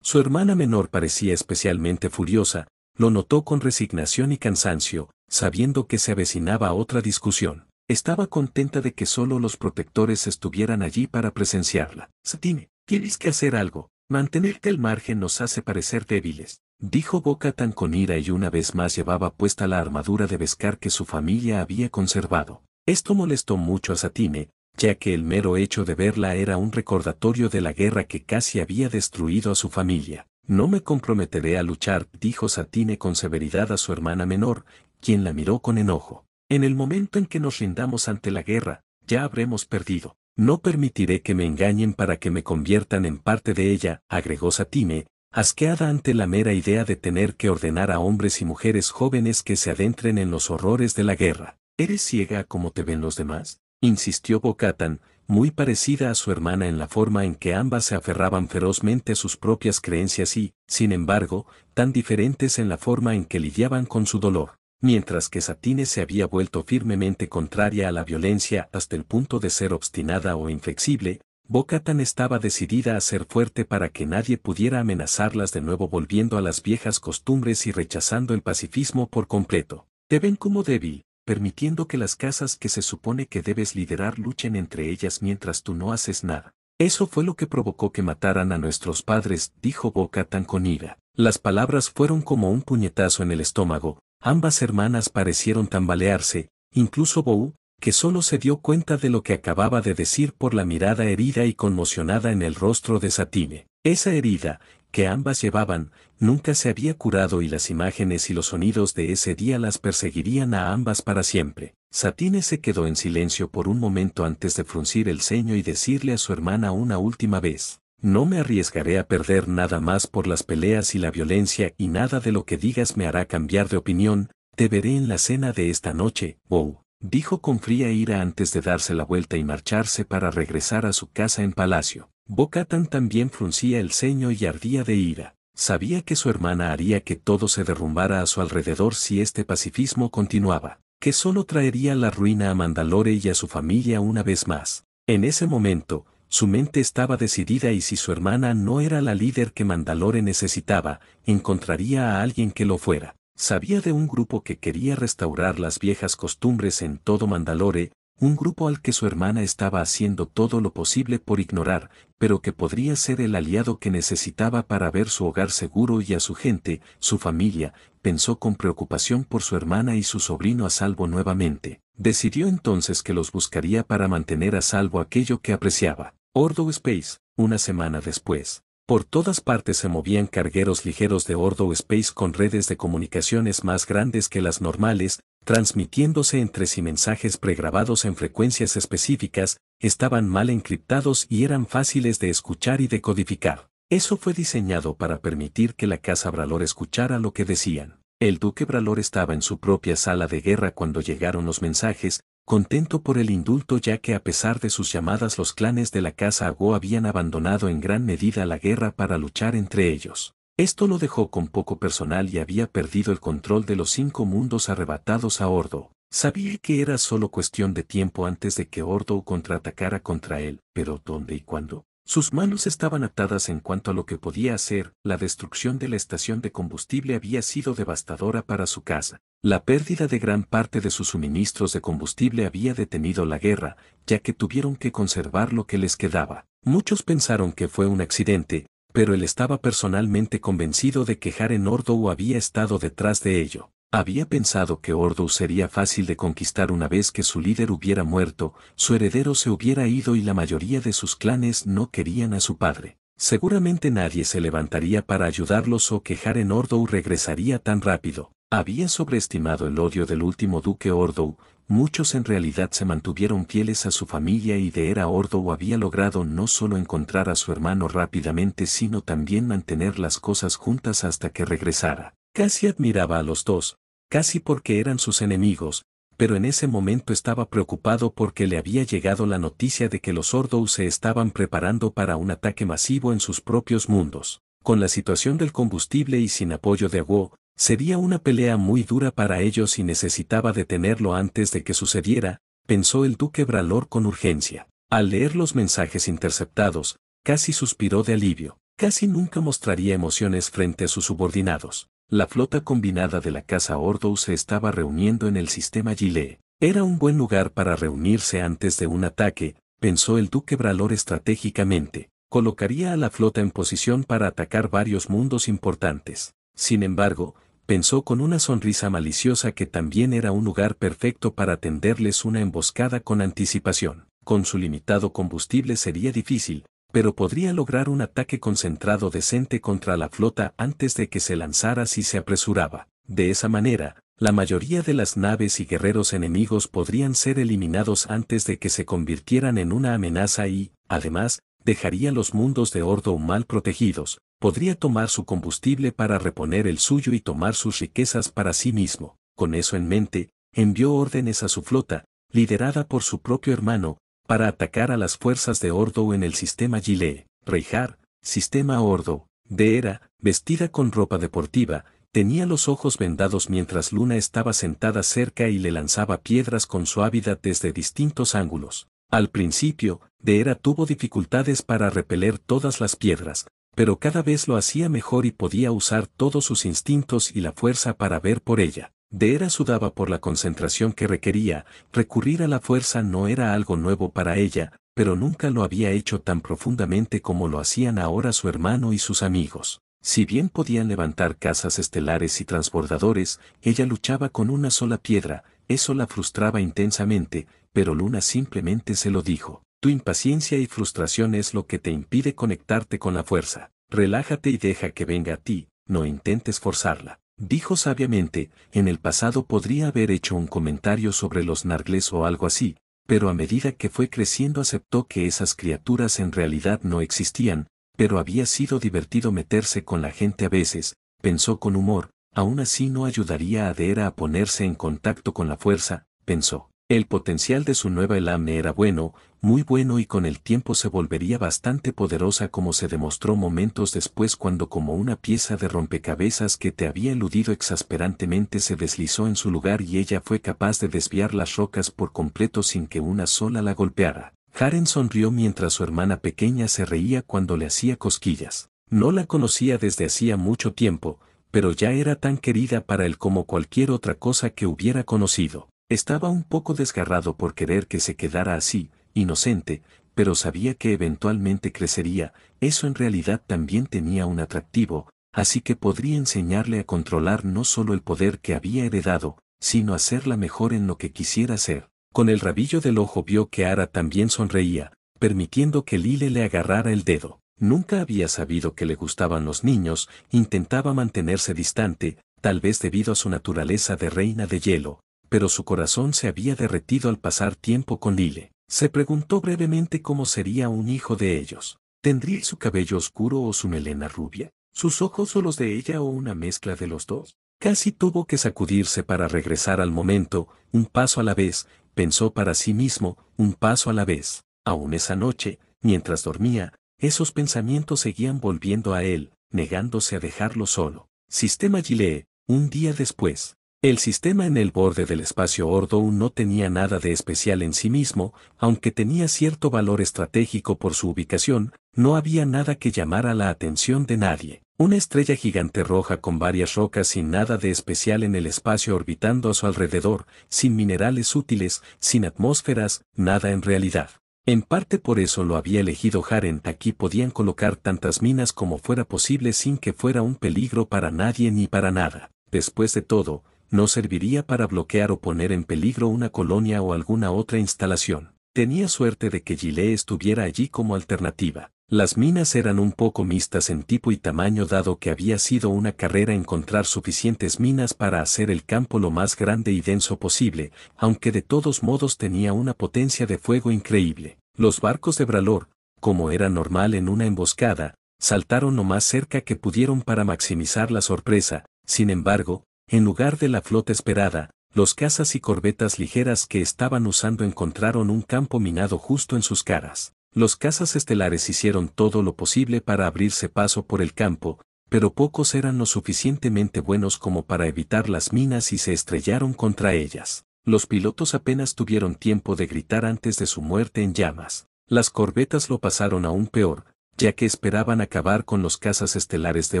Su hermana menor parecía especialmente furiosa, lo notó con resignación y cansancio, sabiendo que se avecinaba otra discusión. Estaba contenta de que solo los protectores estuvieran allí para presenciarla. Satine, tienes que hacer algo. Mantenerte al margen nos hace parecer débiles. Dijo Boca tan con ira y una vez más llevaba puesta la armadura de Beskar que su familia había conservado. Esto molestó mucho a Satine, ya que el mero hecho de verla era un recordatorio de la guerra que casi había destruido a su familia. No me comprometeré a luchar, dijo Satine con severidad a su hermana menor, quien la miró con enojo. En el momento en que nos rindamos ante la guerra, ya habremos perdido. No permitiré que me engañen para que me conviertan en parte de ella, agregó Satine, asqueada ante la mera idea de tener que ordenar a hombres y mujeres jóvenes que se adentren en los horrores de la guerra. ¿Eres ciega como te ven los demás? insistió Bocatan, muy parecida a su hermana en la forma en que ambas se aferraban ferozmente a sus propias creencias y, sin embargo, tan diferentes en la forma en que lidiaban con su dolor, mientras que Satine se había vuelto firmemente contraria a la violencia hasta el punto de ser obstinada o inflexible, Bocatan estaba decidida a ser fuerte para que nadie pudiera amenazarlas de nuevo volviendo a las viejas costumbres y rechazando el pacifismo por completo. Te ven como débil, permitiendo que las casas que se supone que debes liderar luchen entre ellas mientras tú no haces nada. Eso fue lo que provocó que mataran a nuestros padres, dijo tan con ira. Las palabras fueron como un puñetazo en el estómago, ambas hermanas parecieron tambalearse, incluso Bou, que solo se dio cuenta de lo que acababa de decir por la mirada herida y conmocionada en el rostro de Satine. Esa herida, que ambas llevaban, nunca se había curado y las imágenes y los sonidos de ese día las perseguirían a ambas para siempre. Satine se quedó en silencio por un momento antes de fruncir el ceño y decirle a su hermana una última vez. No me arriesgaré a perder nada más por las peleas y la violencia y nada de lo que digas me hará cambiar de opinión, te veré en la cena de esta noche, wow, dijo con fría ira antes de darse la vuelta y marcharse para regresar a su casa en palacio. Bokatan también fruncía el ceño y ardía de ira. Sabía que su hermana haría que todo se derrumbara a su alrededor si este pacifismo continuaba, que solo traería la ruina a Mandalore y a su familia una vez más. En ese momento, su mente estaba decidida y si su hermana no era la líder que Mandalore necesitaba, encontraría a alguien que lo fuera. Sabía de un grupo que quería restaurar las viejas costumbres en todo Mandalore, un grupo al que su hermana estaba haciendo todo lo posible por ignorar, pero que podría ser el aliado que necesitaba para ver su hogar seguro y a su gente, su familia, pensó con preocupación por su hermana y su sobrino a salvo nuevamente. Decidió entonces que los buscaría para mantener a salvo aquello que apreciaba. Ordo Space, una semana después. Por todas partes se movían cargueros ligeros de Ordo Space con redes de comunicaciones más grandes que las normales, transmitiéndose entre sí mensajes pregrabados en frecuencias específicas, estaban mal encriptados y eran fáciles de escuchar y decodificar. Eso fue diseñado para permitir que la casa Bralor escuchara lo que decían. El duque Bralor estaba en su propia sala de guerra cuando llegaron los mensajes, contento por el indulto ya que a pesar de sus llamadas los clanes de la casa Ago habían abandonado en gran medida la guerra para luchar entre ellos. Esto lo dejó con poco personal y había perdido el control de los cinco mundos arrebatados a Ordo. Sabía que era solo cuestión de tiempo antes de que Ordo contraatacara contra él, pero ¿dónde y cuándo? Sus manos estaban atadas en cuanto a lo que podía hacer, la destrucción de la estación de combustible había sido devastadora para su casa. La pérdida de gran parte de sus suministros de combustible había detenido la guerra, ya que tuvieron que conservar lo que les quedaba. Muchos pensaron que fue un accidente, pero él estaba personalmente convencido de que Haren Ordo había estado detrás de ello. Había pensado que Ordou sería fácil de conquistar una vez que su líder hubiera muerto, su heredero se hubiera ido y la mayoría de sus clanes no querían a su padre. Seguramente nadie se levantaría para ayudarlos o que Jaren Ordo regresaría tan rápido. Había sobreestimado el odio del último duque Ordou, muchos en realidad se mantuvieron fieles a su familia y de era Ordo había logrado no solo encontrar a su hermano rápidamente sino también mantener las cosas juntas hasta que regresara. Casi admiraba a los dos, casi porque eran sus enemigos, pero en ese momento estaba preocupado porque le había llegado la noticia de que los Ordo se estaban preparando para un ataque masivo en sus propios mundos. Con la situación del combustible y sin apoyo de Aguo, Sería una pelea muy dura para ellos y necesitaba detenerlo antes de que sucediera, pensó el duque Bralor con urgencia. Al leer los mensajes interceptados, casi suspiró de alivio. Casi nunca mostraría emociones frente a sus subordinados. La flota combinada de la Casa Ordo se estaba reuniendo en el sistema Gile. Era un buen lugar para reunirse antes de un ataque, pensó el duque Bralor estratégicamente. Colocaría a la flota en posición para atacar varios mundos importantes. Sin embargo, pensó con una sonrisa maliciosa que también era un lugar perfecto para tenderles una emboscada con anticipación. Con su limitado combustible sería difícil, pero podría lograr un ataque concentrado decente contra la flota antes de que se lanzara si se apresuraba. De esa manera, la mayoría de las naves y guerreros enemigos podrían ser eliminados antes de que se convirtieran en una amenaza y, además, dejaría los mundos de Ordo mal protegidos, podría tomar su combustible para reponer el suyo y tomar sus riquezas para sí mismo. Con eso en mente, envió órdenes a su flota, liderada por su propio hermano, para atacar a las fuerzas de Ordo en el sistema Gile, Reijar, sistema Ordo, de era, vestida con ropa deportiva, tenía los ojos vendados mientras Luna estaba sentada cerca y le lanzaba piedras con su desde distintos ángulos. Al principio, Deera tuvo dificultades para repeler todas las piedras, pero cada vez lo hacía mejor y podía usar todos sus instintos y la fuerza para ver por ella. Deera sudaba por la concentración que requería, recurrir a la fuerza no era algo nuevo para ella, pero nunca lo había hecho tan profundamente como lo hacían ahora su hermano y sus amigos. Si bien podían levantar casas estelares y transbordadores, ella luchaba con una sola piedra, eso la frustraba intensamente, pero Luna simplemente se lo dijo. Tu impaciencia y frustración es lo que te impide conectarte con la fuerza. Relájate y deja que venga a ti, no intentes forzarla. Dijo sabiamente, en el pasado podría haber hecho un comentario sobre los nargles o algo así, pero a medida que fue creciendo aceptó que esas criaturas en realidad no existían, pero había sido divertido meterse con la gente a veces, pensó con humor, aún así no ayudaría a Dera a ponerse en contacto con la fuerza, pensó. El potencial de su nueva elamne era bueno, muy bueno y con el tiempo se volvería bastante poderosa como se demostró momentos después cuando como una pieza de rompecabezas que te había eludido exasperantemente se deslizó en su lugar y ella fue capaz de desviar las rocas por completo sin que una sola la golpeara. Haren sonrió mientras su hermana pequeña se reía cuando le hacía cosquillas. No la conocía desde hacía mucho tiempo, pero ya era tan querida para él como cualquier otra cosa que hubiera conocido. Estaba un poco desgarrado por querer que se quedara así, inocente, pero sabía que eventualmente crecería, eso en realidad también tenía un atractivo, así que podría enseñarle a controlar no solo el poder que había heredado, sino hacerla mejor en lo que quisiera ser. Con el rabillo del ojo vio que Ara también sonreía, permitiendo que Lile le agarrara el dedo. Nunca había sabido que le gustaban los niños, intentaba mantenerse distante, tal vez debido a su naturaleza de reina de hielo, pero su corazón se había derretido al pasar tiempo con Lile. Se preguntó brevemente cómo sería un hijo de ellos. ¿Tendría su cabello oscuro o su melena rubia? ¿Sus ojos o los de ella o una mezcla de los dos? Casi tuvo que sacudirse para regresar al momento, un paso a la vez, pensó para sí mismo, un paso a la vez. Aún esa noche, mientras dormía, esos pensamientos seguían volviendo a él, negándose a dejarlo solo. Sistema Gile: un día después, el sistema en el borde del espacio Ordo no tenía nada de especial en sí mismo, aunque tenía cierto valor estratégico por su ubicación, no había nada que llamara la atención de nadie. Una estrella gigante roja con varias rocas sin nada de especial en el espacio orbitando a su alrededor, sin minerales útiles, sin atmósferas, nada en realidad. En parte por eso lo había elegido Haren, Aquí podían colocar tantas minas como fuera posible sin que fuera un peligro para nadie ni para nada. Después de todo, no serviría para bloquear o poner en peligro una colonia o alguna otra instalación. Tenía suerte de que Gile estuviera allí como alternativa. Las minas eran un poco mixtas en tipo y tamaño dado que había sido una carrera encontrar suficientes minas para hacer el campo lo más grande y denso posible, aunque de todos modos tenía una potencia de fuego increíble. Los barcos de Bralor, como era normal en una emboscada, saltaron lo más cerca que pudieron para maximizar la sorpresa, sin embargo, en lugar de la flota esperada, los cazas y corbetas ligeras que estaban usando encontraron un campo minado justo en sus caras. Los cazas estelares hicieron todo lo posible para abrirse paso por el campo, pero pocos eran lo suficientemente buenos como para evitar las minas y se estrellaron contra ellas. Los pilotos apenas tuvieron tiempo de gritar antes de su muerte en llamas. Las corbetas lo pasaron aún peor, ya que esperaban acabar con los cazas estelares de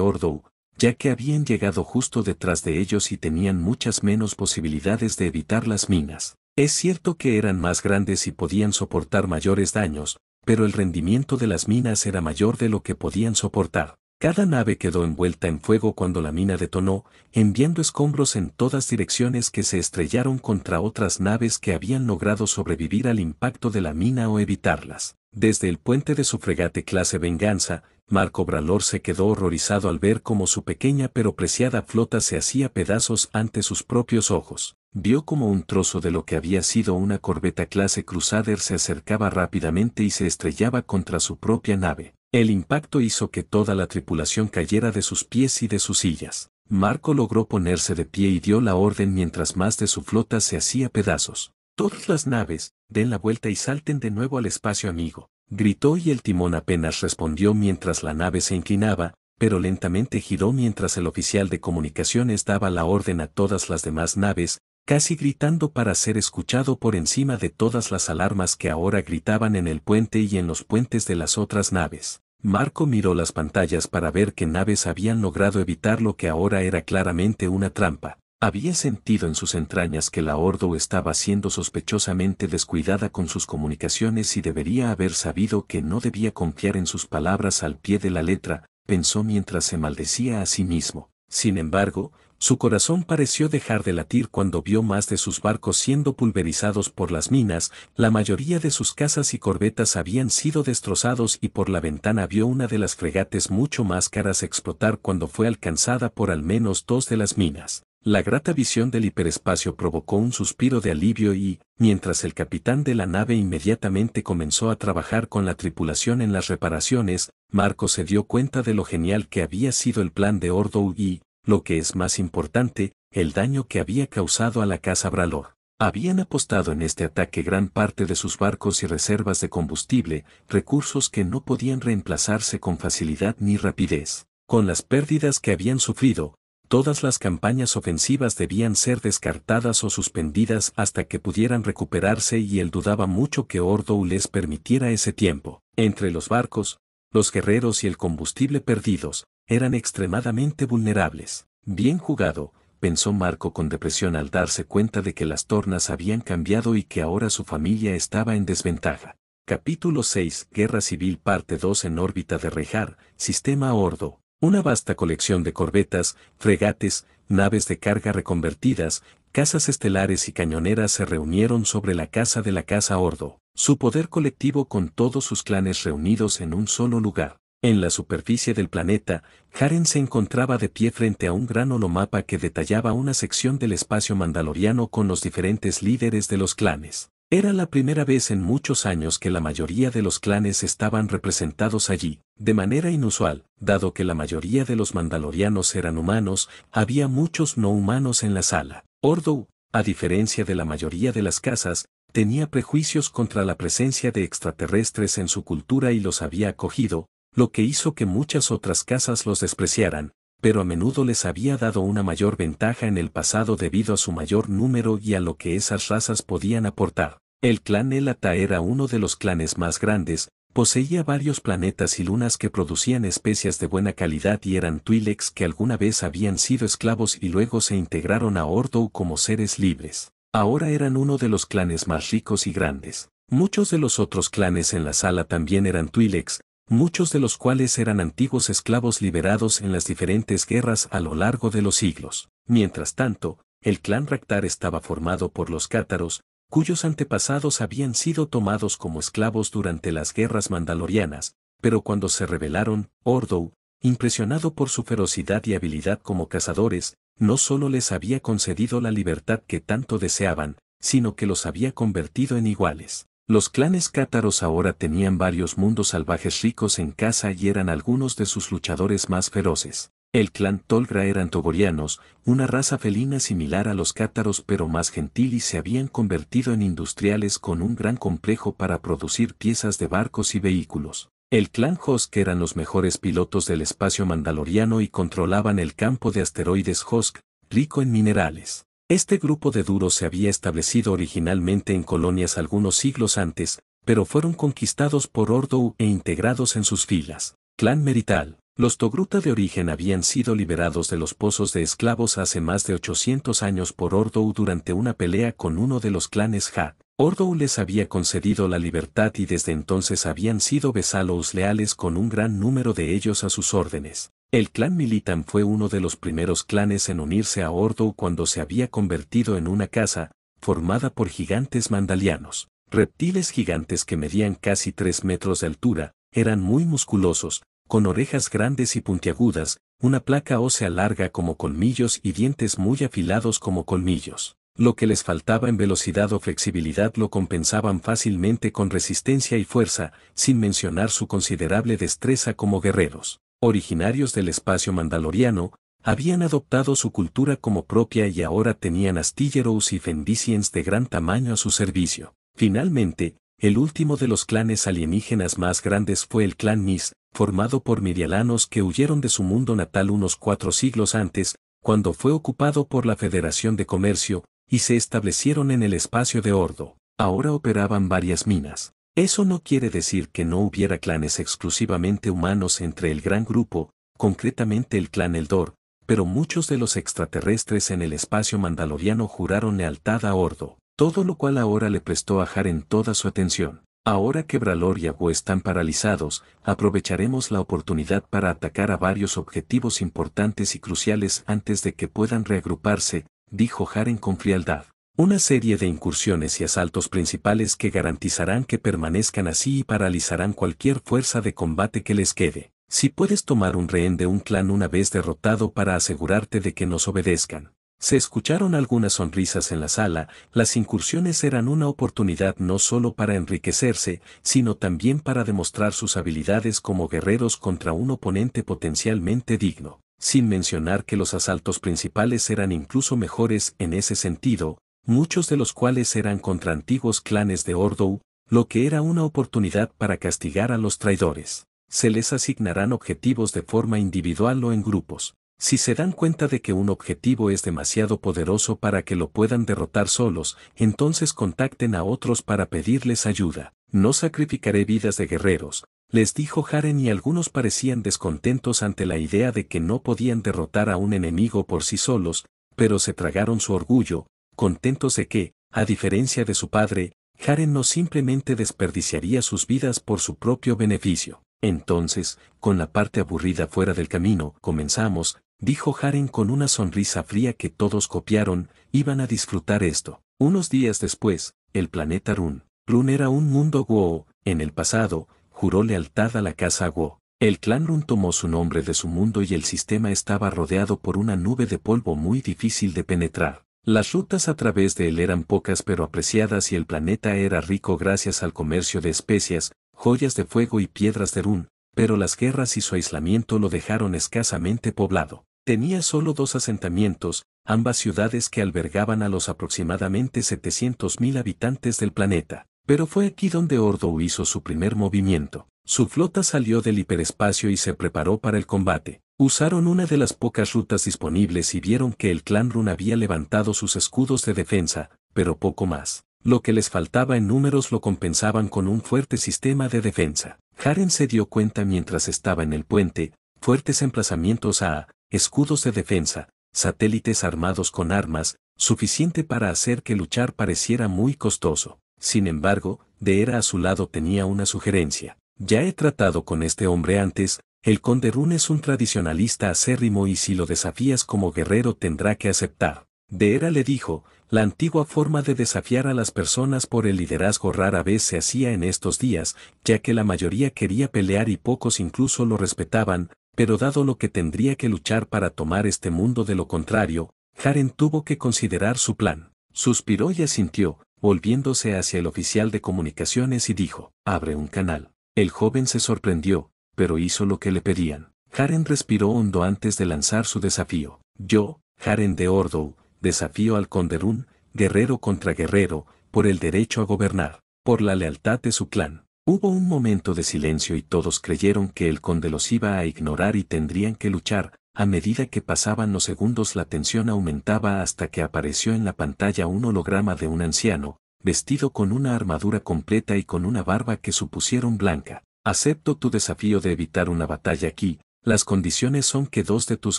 ordo ya que habían llegado justo detrás de ellos y tenían muchas menos posibilidades de evitar las minas. Es cierto que eran más grandes y podían soportar mayores daños, pero el rendimiento de las minas era mayor de lo que podían soportar. Cada nave quedó envuelta en fuego cuando la mina detonó, enviando escombros en todas direcciones que se estrellaron contra otras naves que habían logrado sobrevivir al impacto de la mina o evitarlas. Desde el puente de su fregate clase Venganza, Marco Bralor se quedó horrorizado al ver cómo su pequeña pero preciada flota se hacía pedazos ante sus propios ojos. Vio como un trozo de lo que había sido una corbeta clase Crusader se acercaba rápidamente y se estrellaba contra su propia nave. El impacto hizo que toda la tripulación cayera de sus pies y de sus sillas. Marco logró ponerse de pie y dio la orden mientras más de su flota se hacía pedazos. Todas las naves, den la vuelta y salten de nuevo al espacio amigo, gritó y el timón apenas respondió mientras la nave se inclinaba, pero lentamente giró mientras el oficial de comunicaciones daba la orden a todas las demás naves, casi gritando para ser escuchado por encima de todas las alarmas que ahora gritaban en el puente y en los puentes de las otras naves. Marco miró las pantallas para ver qué naves habían logrado evitar lo que ahora era claramente una trampa, había sentido en sus entrañas que la Ordo estaba siendo sospechosamente descuidada con sus comunicaciones y debería haber sabido que no debía confiar en sus palabras al pie de la letra, pensó mientras se maldecía a sí mismo. Sin embargo, su corazón pareció dejar de latir cuando vio más de sus barcos siendo pulverizados por las minas, la mayoría de sus casas y corbetas habían sido destrozados y por la ventana vio una de las fregates mucho más caras explotar cuando fue alcanzada por al menos dos de las minas. La grata visión del hiperespacio provocó un suspiro de alivio y, mientras el capitán de la nave inmediatamente comenzó a trabajar con la tripulación en las reparaciones, Marco se dio cuenta de lo genial que había sido el plan de Ordo y, lo que es más importante, el daño que había causado a la casa Bralor. Habían apostado en este ataque gran parte de sus barcos y reservas de combustible, recursos que no podían reemplazarse con facilidad ni rapidez. Con las pérdidas que habían sufrido, todas las campañas ofensivas debían ser descartadas o suspendidas hasta que pudieran recuperarse y él dudaba mucho que Ordo les permitiera ese tiempo. Entre los barcos, los guerreros y el combustible perdidos, eran extremadamente vulnerables. Bien jugado, pensó Marco con depresión al darse cuenta de que las tornas habían cambiado y que ahora su familia estaba en desventaja. Capítulo 6 Guerra Civil Parte 2 En órbita de Rejar, Sistema Ordo, una vasta colección de corbetas, fregates, naves de carga reconvertidas, casas estelares y cañoneras se reunieron sobre la casa de la Casa Ordo, su poder colectivo con todos sus clanes reunidos en un solo lugar. En la superficie del planeta, Haren se encontraba de pie frente a un gran holomapa que detallaba una sección del espacio mandaloriano con los diferentes líderes de los clanes. Era la primera vez en muchos años que la mayoría de los clanes estaban representados allí, de manera inusual, dado que la mayoría de los mandalorianos eran humanos, había muchos no humanos en la sala. Ordo, a diferencia de la mayoría de las casas, tenía prejuicios contra la presencia de extraterrestres en su cultura y los había acogido, lo que hizo que muchas otras casas los despreciaran, pero a menudo les había dado una mayor ventaja en el pasado debido a su mayor número y a lo que esas razas podían aportar. El clan Elata era uno de los clanes más grandes, poseía varios planetas y lunas que producían especias de buena calidad y eran Twi'leks que alguna vez habían sido esclavos y luego se integraron a Ordo como seres libres. Ahora eran uno de los clanes más ricos y grandes. Muchos de los otros clanes en la sala también eran Twi'leks, muchos de los cuales eran antiguos esclavos liberados en las diferentes guerras a lo largo de los siglos. Mientras tanto, el clan Raktar estaba formado por los cátaros, cuyos antepasados habían sido tomados como esclavos durante las guerras mandalorianas, pero cuando se rebelaron, Ordo, impresionado por su ferocidad y habilidad como cazadores, no solo les había concedido la libertad que tanto deseaban, sino que los había convertido en iguales. Los clanes cátaros ahora tenían varios mundos salvajes ricos en casa y eran algunos de sus luchadores más feroces. El clan Tolgra eran togorianos, una raza felina similar a los cátaros pero más gentil y se habían convertido en industriales con un gran complejo para producir piezas de barcos y vehículos. El clan Hosk eran los mejores pilotos del espacio mandaloriano y controlaban el campo de asteroides Hosk, rico en minerales. Este grupo de duros se había establecido originalmente en colonias algunos siglos antes, pero fueron conquistados por Ordo e integrados en sus filas. Clan Merital. Los Togruta de origen habían sido liberados de los pozos de esclavos hace más de 800 años por Ordo durante una pelea con uno de los clanes Hat. Ordo les había concedido la libertad y desde entonces habían sido besalos leales con un gran número de ellos a sus órdenes. El clan Militan fue uno de los primeros clanes en unirse a Ordo cuando se había convertido en una casa, formada por gigantes mandalianos. Reptiles gigantes que medían casi tres metros de altura, eran muy musculosos, con orejas grandes y puntiagudas, una placa ósea larga como colmillos y dientes muy afilados como colmillos. Lo que les faltaba en velocidad o flexibilidad lo compensaban fácilmente con resistencia y fuerza, sin mencionar su considerable destreza como guerreros originarios del espacio mandaloriano, habían adoptado su cultura como propia y ahora tenían astilleros y fendiciens de gran tamaño a su servicio. Finalmente, el último de los clanes alienígenas más grandes fue el clan Mis, formado por mirialanos que huyeron de su mundo natal unos cuatro siglos antes, cuando fue ocupado por la Federación de Comercio, y se establecieron en el espacio de Ordo. Ahora operaban varias minas, eso no quiere decir que no hubiera clanes exclusivamente humanos entre el gran grupo, concretamente el clan Eldor, pero muchos de los extraterrestres en el espacio mandaloriano juraron lealtad a Ordo, todo lo cual ahora le prestó a Jaren toda su atención. Ahora que Bralor y Abu están paralizados, aprovecharemos la oportunidad para atacar a varios objetivos importantes y cruciales antes de que puedan reagruparse, dijo Jaren con frialdad. Una serie de incursiones y asaltos principales que garantizarán que permanezcan así y paralizarán cualquier fuerza de combate que les quede. Si puedes tomar un rehén de un clan una vez derrotado para asegurarte de que nos obedezcan. Se escucharon algunas sonrisas en la sala, las incursiones eran una oportunidad no solo para enriquecerse, sino también para demostrar sus habilidades como guerreros contra un oponente potencialmente digno, sin mencionar que los asaltos principales eran incluso mejores en ese sentido, muchos de los cuales eran contra antiguos clanes de Ordo, lo que era una oportunidad para castigar a los traidores. Se les asignarán objetivos de forma individual o en grupos. Si se dan cuenta de que un objetivo es demasiado poderoso para que lo puedan derrotar solos, entonces contacten a otros para pedirles ayuda. No sacrificaré vidas de guerreros, les dijo Haren y algunos parecían descontentos ante la idea de que no podían derrotar a un enemigo por sí solos, pero se tragaron su orgullo, contentos de que, a diferencia de su padre, Haren no simplemente desperdiciaría sus vidas por su propio beneficio. Entonces, con la parte aburrida fuera del camino, comenzamos, dijo Haren con una sonrisa fría que todos copiaron, iban a disfrutar esto. Unos días después, el planeta Run. Run era un mundo Guo, en el pasado, juró lealtad a la casa Guo. El clan Run tomó su nombre de su mundo y el sistema estaba rodeado por una nube de polvo muy difícil de penetrar. Las rutas a través de él eran pocas pero apreciadas y el planeta era rico gracias al comercio de especias, joyas de fuego y piedras de Run, pero las guerras y su aislamiento lo dejaron escasamente poblado. Tenía solo dos asentamientos, ambas ciudades que albergaban a los aproximadamente 700.000 habitantes del planeta. Pero fue aquí donde Ordo hizo su primer movimiento. Su flota salió del hiperespacio y se preparó para el combate. Usaron una de las pocas rutas disponibles y vieron que el clan Run había levantado sus escudos de defensa, pero poco más. Lo que les faltaba en números lo compensaban con un fuerte sistema de defensa. Haren se dio cuenta mientras estaba en el puente, fuertes emplazamientos a escudos de defensa, satélites armados con armas, suficiente para hacer que luchar pareciera muy costoso. Sin embargo, de era a su lado tenía una sugerencia. Ya he tratado con este hombre antes, el conde Rune es un tradicionalista acérrimo y si lo desafías como guerrero tendrá que aceptar. De era le dijo, la antigua forma de desafiar a las personas por el liderazgo rara vez se hacía en estos días, ya que la mayoría quería pelear y pocos incluso lo respetaban, pero dado lo que tendría que luchar para tomar este mundo de lo contrario, Jaren tuvo que considerar su plan. Suspiró y asintió, volviéndose hacia el oficial de comunicaciones y dijo, abre un canal. El joven se sorprendió, pero hizo lo que le pedían. Jaren respiró hondo antes de lanzar su desafío. Yo, Haren de Ordo, desafío al Conderún, guerrero contra guerrero, por el derecho a gobernar, por la lealtad de su clan. Hubo un momento de silencio y todos creyeron que el conde los iba a ignorar y tendrían que luchar. A medida que pasaban los segundos la tensión aumentaba hasta que apareció en la pantalla un holograma de un anciano, vestido con una armadura completa y con una barba que supusieron blanca. Acepto tu desafío de evitar una batalla aquí, las condiciones son que dos de tus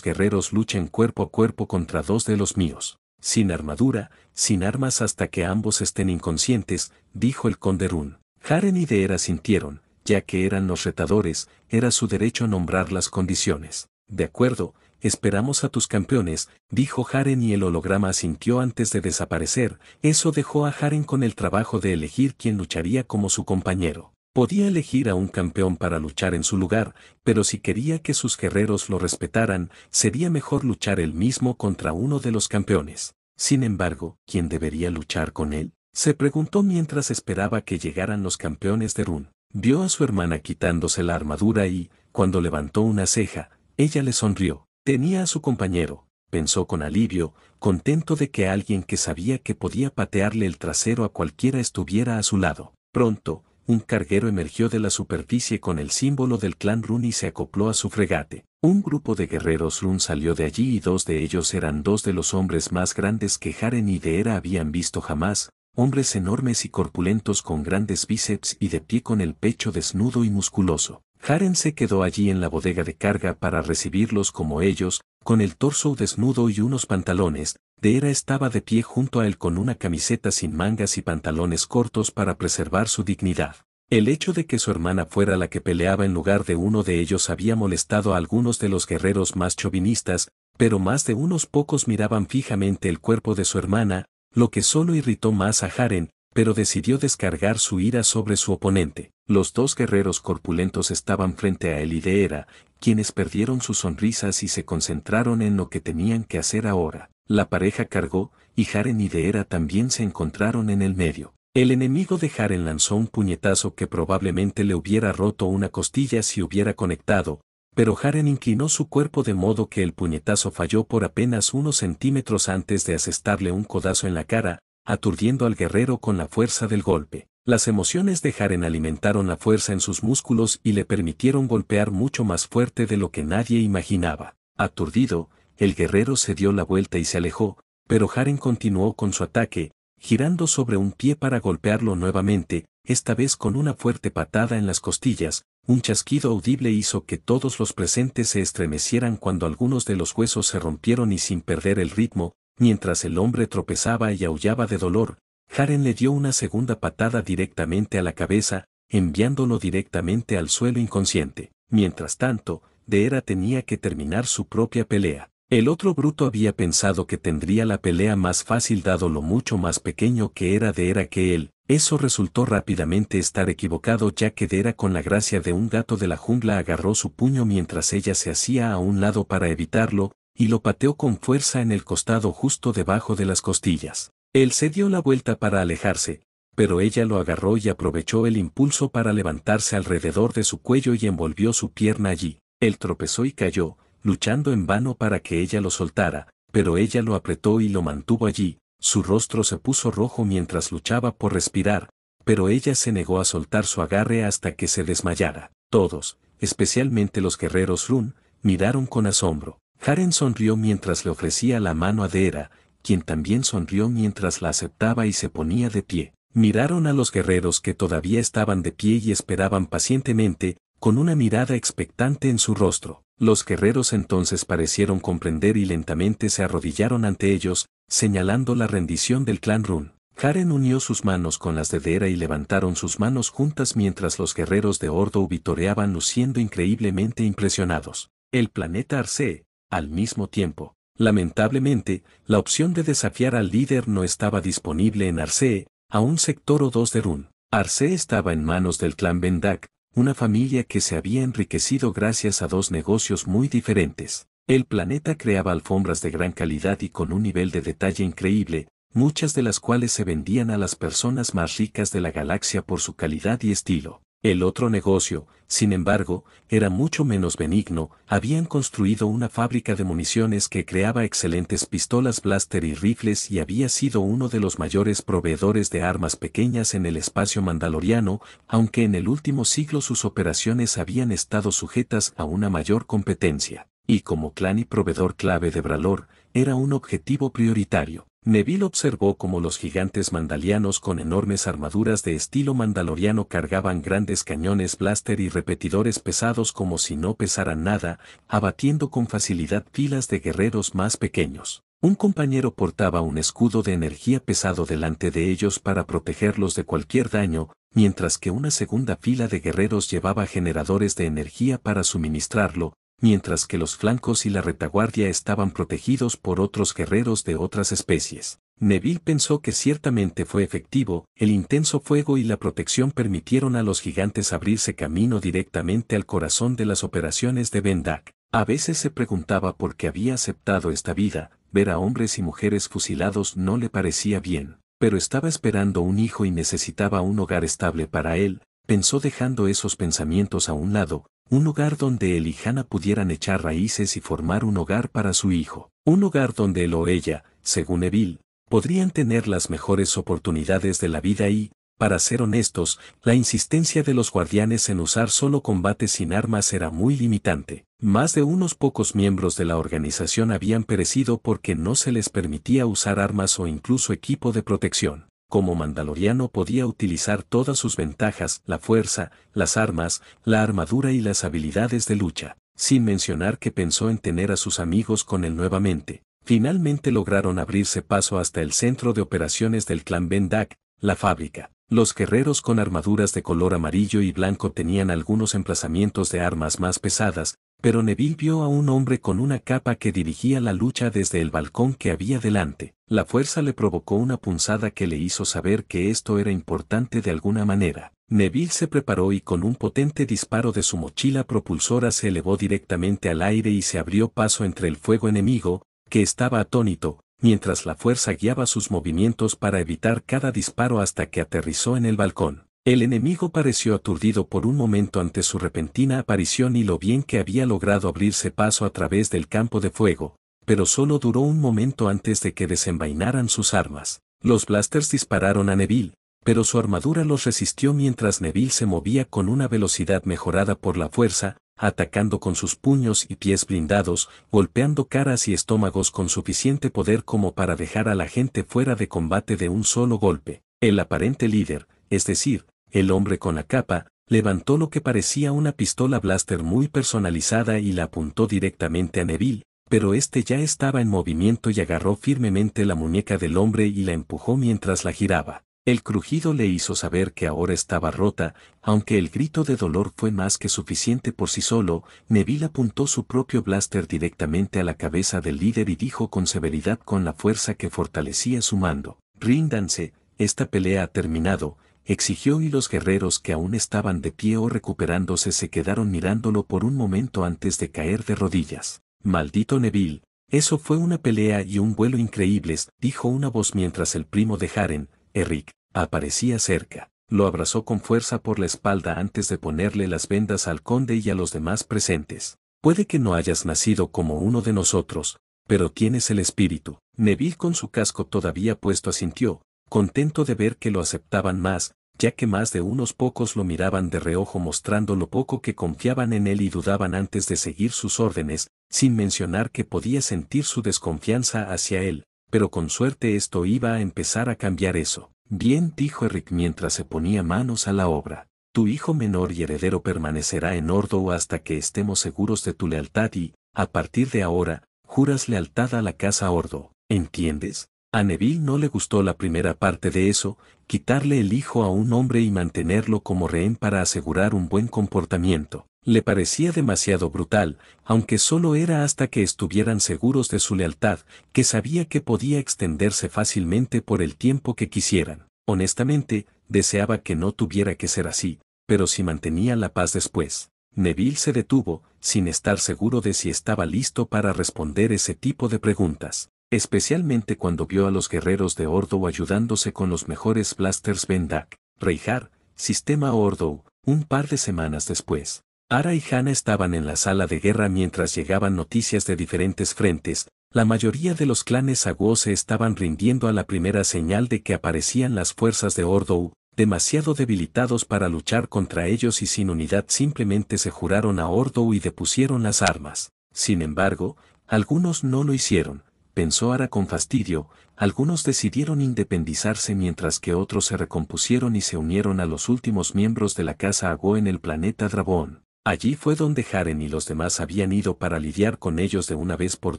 guerreros luchen cuerpo a cuerpo contra dos de los míos, sin armadura, sin armas hasta que ambos estén inconscientes, dijo el conde Haren Jaren y Deera sintieron, ya que eran los retadores, era su derecho nombrar las condiciones. De acuerdo, esperamos a tus campeones, dijo Haren y el holograma asintió antes de desaparecer, eso dejó a Haren con el trabajo de elegir quién lucharía como su compañero. Podía elegir a un campeón para luchar en su lugar, pero si quería que sus guerreros lo respetaran, sería mejor luchar él mismo contra uno de los campeones. Sin embargo, ¿quién debería luchar con él? Se preguntó mientras esperaba que llegaran los campeones de Run. Vio a su hermana quitándose la armadura y, cuando levantó una ceja, ella le sonrió. Tenía a su compañero, pensó con alivio, contento de que alguien que sabía que podía patearle el trasero a cualquiera estuviera a su lado. Pronto, un carguero emergió de la superficie con el símbolo del clan Run y se acopló a su fregate. Un grupo de guerreros Run salió de allí y dos de ellos eran dos de los hombres más grandes que Haren y Deera habían visto jamás, hombres enormes y corpulentos con grandes bíceps y de pie con el pecho desnudo y musculoso. Haren se quedó allí en la bodega de carga para recibirlos como ellos, con el torso desnudo y unos pantalones, Deera estaba de pie junto a él con una camiseta sin mangas y pantalones cortos para preservar su dignidad. El hecho de que su hermana fuera la que peleaba en lugar de uno de ellos había molestado a algunos de los guerreros más chauvinistas, pero más de unos pocos miraban fijamente el cuerpo de su hermana, lo que solo irritó más a Haren, pero decidió descargar su ira sobre su oponente. Los dos guerreros corpulentos estaban frente a él y Deera, quienes perdieron sus sonrisas y se concentraron en lo que tenían que hacer ahora. La pareja cargó, y Jaren y Deera también se encontraron en el medio. El enemigo de Haren lanzó un puñetazo que probablemente le hubiera roto una costilla si hubiera conectado, pero Haren inclinó su cuerpo de modo que el puñetazo falló por apenas unos centímetros antes de asestarle un codazo en la cara, aturdiendo al guerrero con la fuerza del golpe. Las emociones de Haren alimentaron la fuerza en sus músculos y le permitieron golpear mucho más fuerte de lo que nadie imaginaba. Aturdido, el guerrero se dio la vuelta y se alejó, pero Haren continuó con su ataque, girando sobre un pie para golpearlo nuevamente, esta vez con una fuerte patada en las costillas, un chasquido audible hizo que todos los presentes se estremecieran cuando algunos de los huesos se rompieron y sin perder el ritmo, mientras el hombre tropezaba y aullaba de dolor, Haren le dio una segunda patada directamente a la cabeza, enviándolo directamente al suelo inconsciente. Mientras tanto, Deera tenía que terminar su propia pelea. El otro bruto había pensado que tendría la pelea más fácil dado lo mucho más pequeño que era de era que él, eso resultó rápidamente estar equivocado ya que Dera con la gracia de un gato de la jungla agarró su puño mientras ella se hacía a un lado para evitarlo, y lo pateó con fuerza en el costado justo debajo de las costillas. Él se dio la vuelta para alejarse, pero ella lo agarró y aprovechó el impulso para levantarse alrededor de su cuello y envolvió su pierna allí. Él tropezó y cayó, luchando en vano para que ella lo soltara, pero ella lo apretó y lo mantuvo allí, su rostro se puso rojo mientras luchaba por respirar, pero ella se negó a soltar su agarre hasta que se desmayara. Todos, especialmente los guerreros Run, miraron con asombro. Haren sonrió mientras le ofrecía la mano a Dera, quien también sonrió mientras la aceptaba y se ponía de pie. Miraron a los guerreros que todavía estaban de pie y esperaban pacientemente, con una mirada expectante en su rostro. Los guerreros entonces parecieron comprender y lentamente se arrodillaron ante ellos, señalando la rendición del clan Run. Karen unió sus manos con las de Dera y levantaron sus manos juntas mientras los guerreros de Ordo vitoreaban luciendo increíblemente impresionados. El planeta Arce, al mismo tiempo. Lamentablemente, la opción de desafiar al líder no estaba disponible en Arce, a un sector o dos de Run. Arce estaba en manos del clan Bendak, una familia que se había enriquecido gracias a dos negocios muy diferentes. El planeta creaba alfombras de gran calidad y con un nivel de detalle increíble, muchas de las cuales se vendían a las personas más ricas de la galaxia por su calidad y estilo. El otro negocio, sin embargo, era mucho menos benigno, habían construido una fábrica de municiones que creaba excelentes pistolas blaster y rifles y había sido uno de los mayores proveedores de armas pequeñas en el espacio mandaloriano, aunque en el último siglo sus operaciones habían estado sujetas a una mayor competencia, y como clan y proveedor clave de Bralor, era un objetivo prioritario. Neville observó cómo los gigantes mandalianos con enormes armaduras de estilo mandaloriano cargaban grandes cañones blaster y repetidores pesados como si no pesaran nada, abatiendo con facilidad filas de guerreros más pequeños. Un compañero portaba un escudo de energía pesado delante de ellos para protegerlos de cualquier daño, mientras que una segunda fila de guerreros llevaba generadores de energía para suministrarlo, mientras que los flancos y la retaguardia estaban protegidos por otros guerreros de otras especies. Neville pensó que ciertamente fue efectivo, el intenso fuego y la protección permitieron a los gigantes abrirse camino directamente al corazón de las operaciones de Vendak. A veces se preguntaba por qué había aceptado esta vida, ver a hombres y mujeres fusilados no le parecía bien, pero estaba esperando un hijo y necesitaba un hogar estable para él, pensó dejando esos pensamientos a un lado, un hogar donde él y pudieran echar raíces y formar un hogar para su hijo, un hogar donde él o ella, según Evil, podrían tener las mejores oportunidades de la vida y, para ser honestos, la insistencia de los guardianes en usar solo combates sin armas era muy limitante. Más de unos pocos miembros de la organización habían perecido porque no se les permitía usar armas o incluso equipo de protección como mandaloriano podía utilizar todas sus ventajas, la fuerza, las armas, la armadura y las habilidades de lucha, sin mencionar que pensó en tener a sus amigos con él nuevamente. Finalmente lograron abrirse paso hasta el centro de operaciones del clan Bendak, la fábrica. Los guerreros con armaduras de color amarillo y blanco tenían algunos emplazamientos de armas más pesadas, pero Neville vio a un hombre con una capa que dirigía la lucha desde el balcón que había delante. La fuerza le provocó una punzada que le hizo saber que esto era importante de alguna manera. Neville se preparó y con un potente disparo de su mochila propulsora se elevó directamente al aire y se abrió paso entre el fuego enemigo, que estaba atónito, mientras la fuerza guiaba sus movimientos para evitar cada disparo hasta que aterrizó en el balcón. El enemigo pareció aturdido por un momento ante su repentina aparición y lo bien que había logrado abrirse paso a través del campo de fuego, pero solo duró un momento antes de que desenvainaran sus armas. Los blasters dispararon a Neville, pero su armadura los resistió mientras Neville se movía con una velocidad mejorada por la fuerza, atacando con sus puños y pies blindados, golpeando caras y estómagos con suficiente poder como para dejar a la gente fuera de combate de un solo golpe. El aparente líder, es decir, el hombre con la capa, levantó lo que parecía una pistola blaster muy personalizada y la apuntó directamente a Neville, pero este ya estaba en movimiento y agarró firmemente la muñeca del hombre y la empujó mientras la giraba. El crujido le hizo saber que ahora estaba rota, aunque el grito de dolor fue más que suficiente por sí solo, Neville apuntó su propio blaster directamente a la cabeza del líder y dijo con severidad con la fuerza que fortalecía su mando, Ríndanse, esta pelea ha terminado, exigió y los guerreros que aún estaban de pie o recuperándose se quedaron mirándolo por un momento antes de caer de rodillas. Maldito Neville, eso fue una pelea y un vuelo increíbles, dijo una voz mientras el primo de Haren, Eric, aparecía cerca. Lo abrazó con fuerza por la espalda antes de ponerle las vendas al conde y a los demás presentes. Puede que no hayas nacido como uno de nosotros, pero tienes el espíritu. Neville con su casco todavía puesto asintió, contento de ver que lo aceptaban más, ya que más de unos pocos lo miraban de reojo mostrando lo poco que confiaban en él y dudaban antes de seguir sus órdenes, sin mencionar que podía sentir su desconfianza hacia él, pero con suerte esto iba a empezar a cambiar eso. Bien dijo Eric mientras se ponía manos a la obra. Tu hijo menor y heredero permanecerá en Ordo hasta que estemos seguros de tu lealtad y, a partir de ahora, juras lealtad a la casa Ordo. ¿Entiendes? A Neville no le gustó la primera parte de eso, quitarle el hijo a un hombre y mantenerlo como rehén para asegurar un buen comportamiento. Le parecía demasiado brutal, aunque solo era hasta que estuvieran seguros de su lealtad, que sabía que podía extenderse fácilmente por el tiempo que quisieran. Honestamente, deseaba que no tuviera que ser así, pero si mantenía la paz después. Neville se detuvo, sin estar seguro de si estaba listo para responder ese tipo de preguntas especialmente cuando vio a los guerreros de Ordo ayudándose con los mejores blasters Vendak, Reijar, Sistema Ordo, un par de semanas después. Ara y Hana estaban en la sala de guerra mientras llegaban noticias de diferentes frentes, la mayoría de los clanes Aguo se estaban rindiendo a la primera señal de que aparecían las fuerzas de Ordo, demasiado debilitados para luchar contra ellos y sin unidad simplemente se juraron a Ordo y depusieron las armas. Sin embargo, algunos no lo hicieron, pensó Ara con fastidio, algunos decidieron independizarse mientras que otros se recompusieron y se unieron a los últimos miembros de la casa Ago en el planeta Drabón. Allí fue donde Jaren y los demás habían ido para lidiar con ellos de una vez por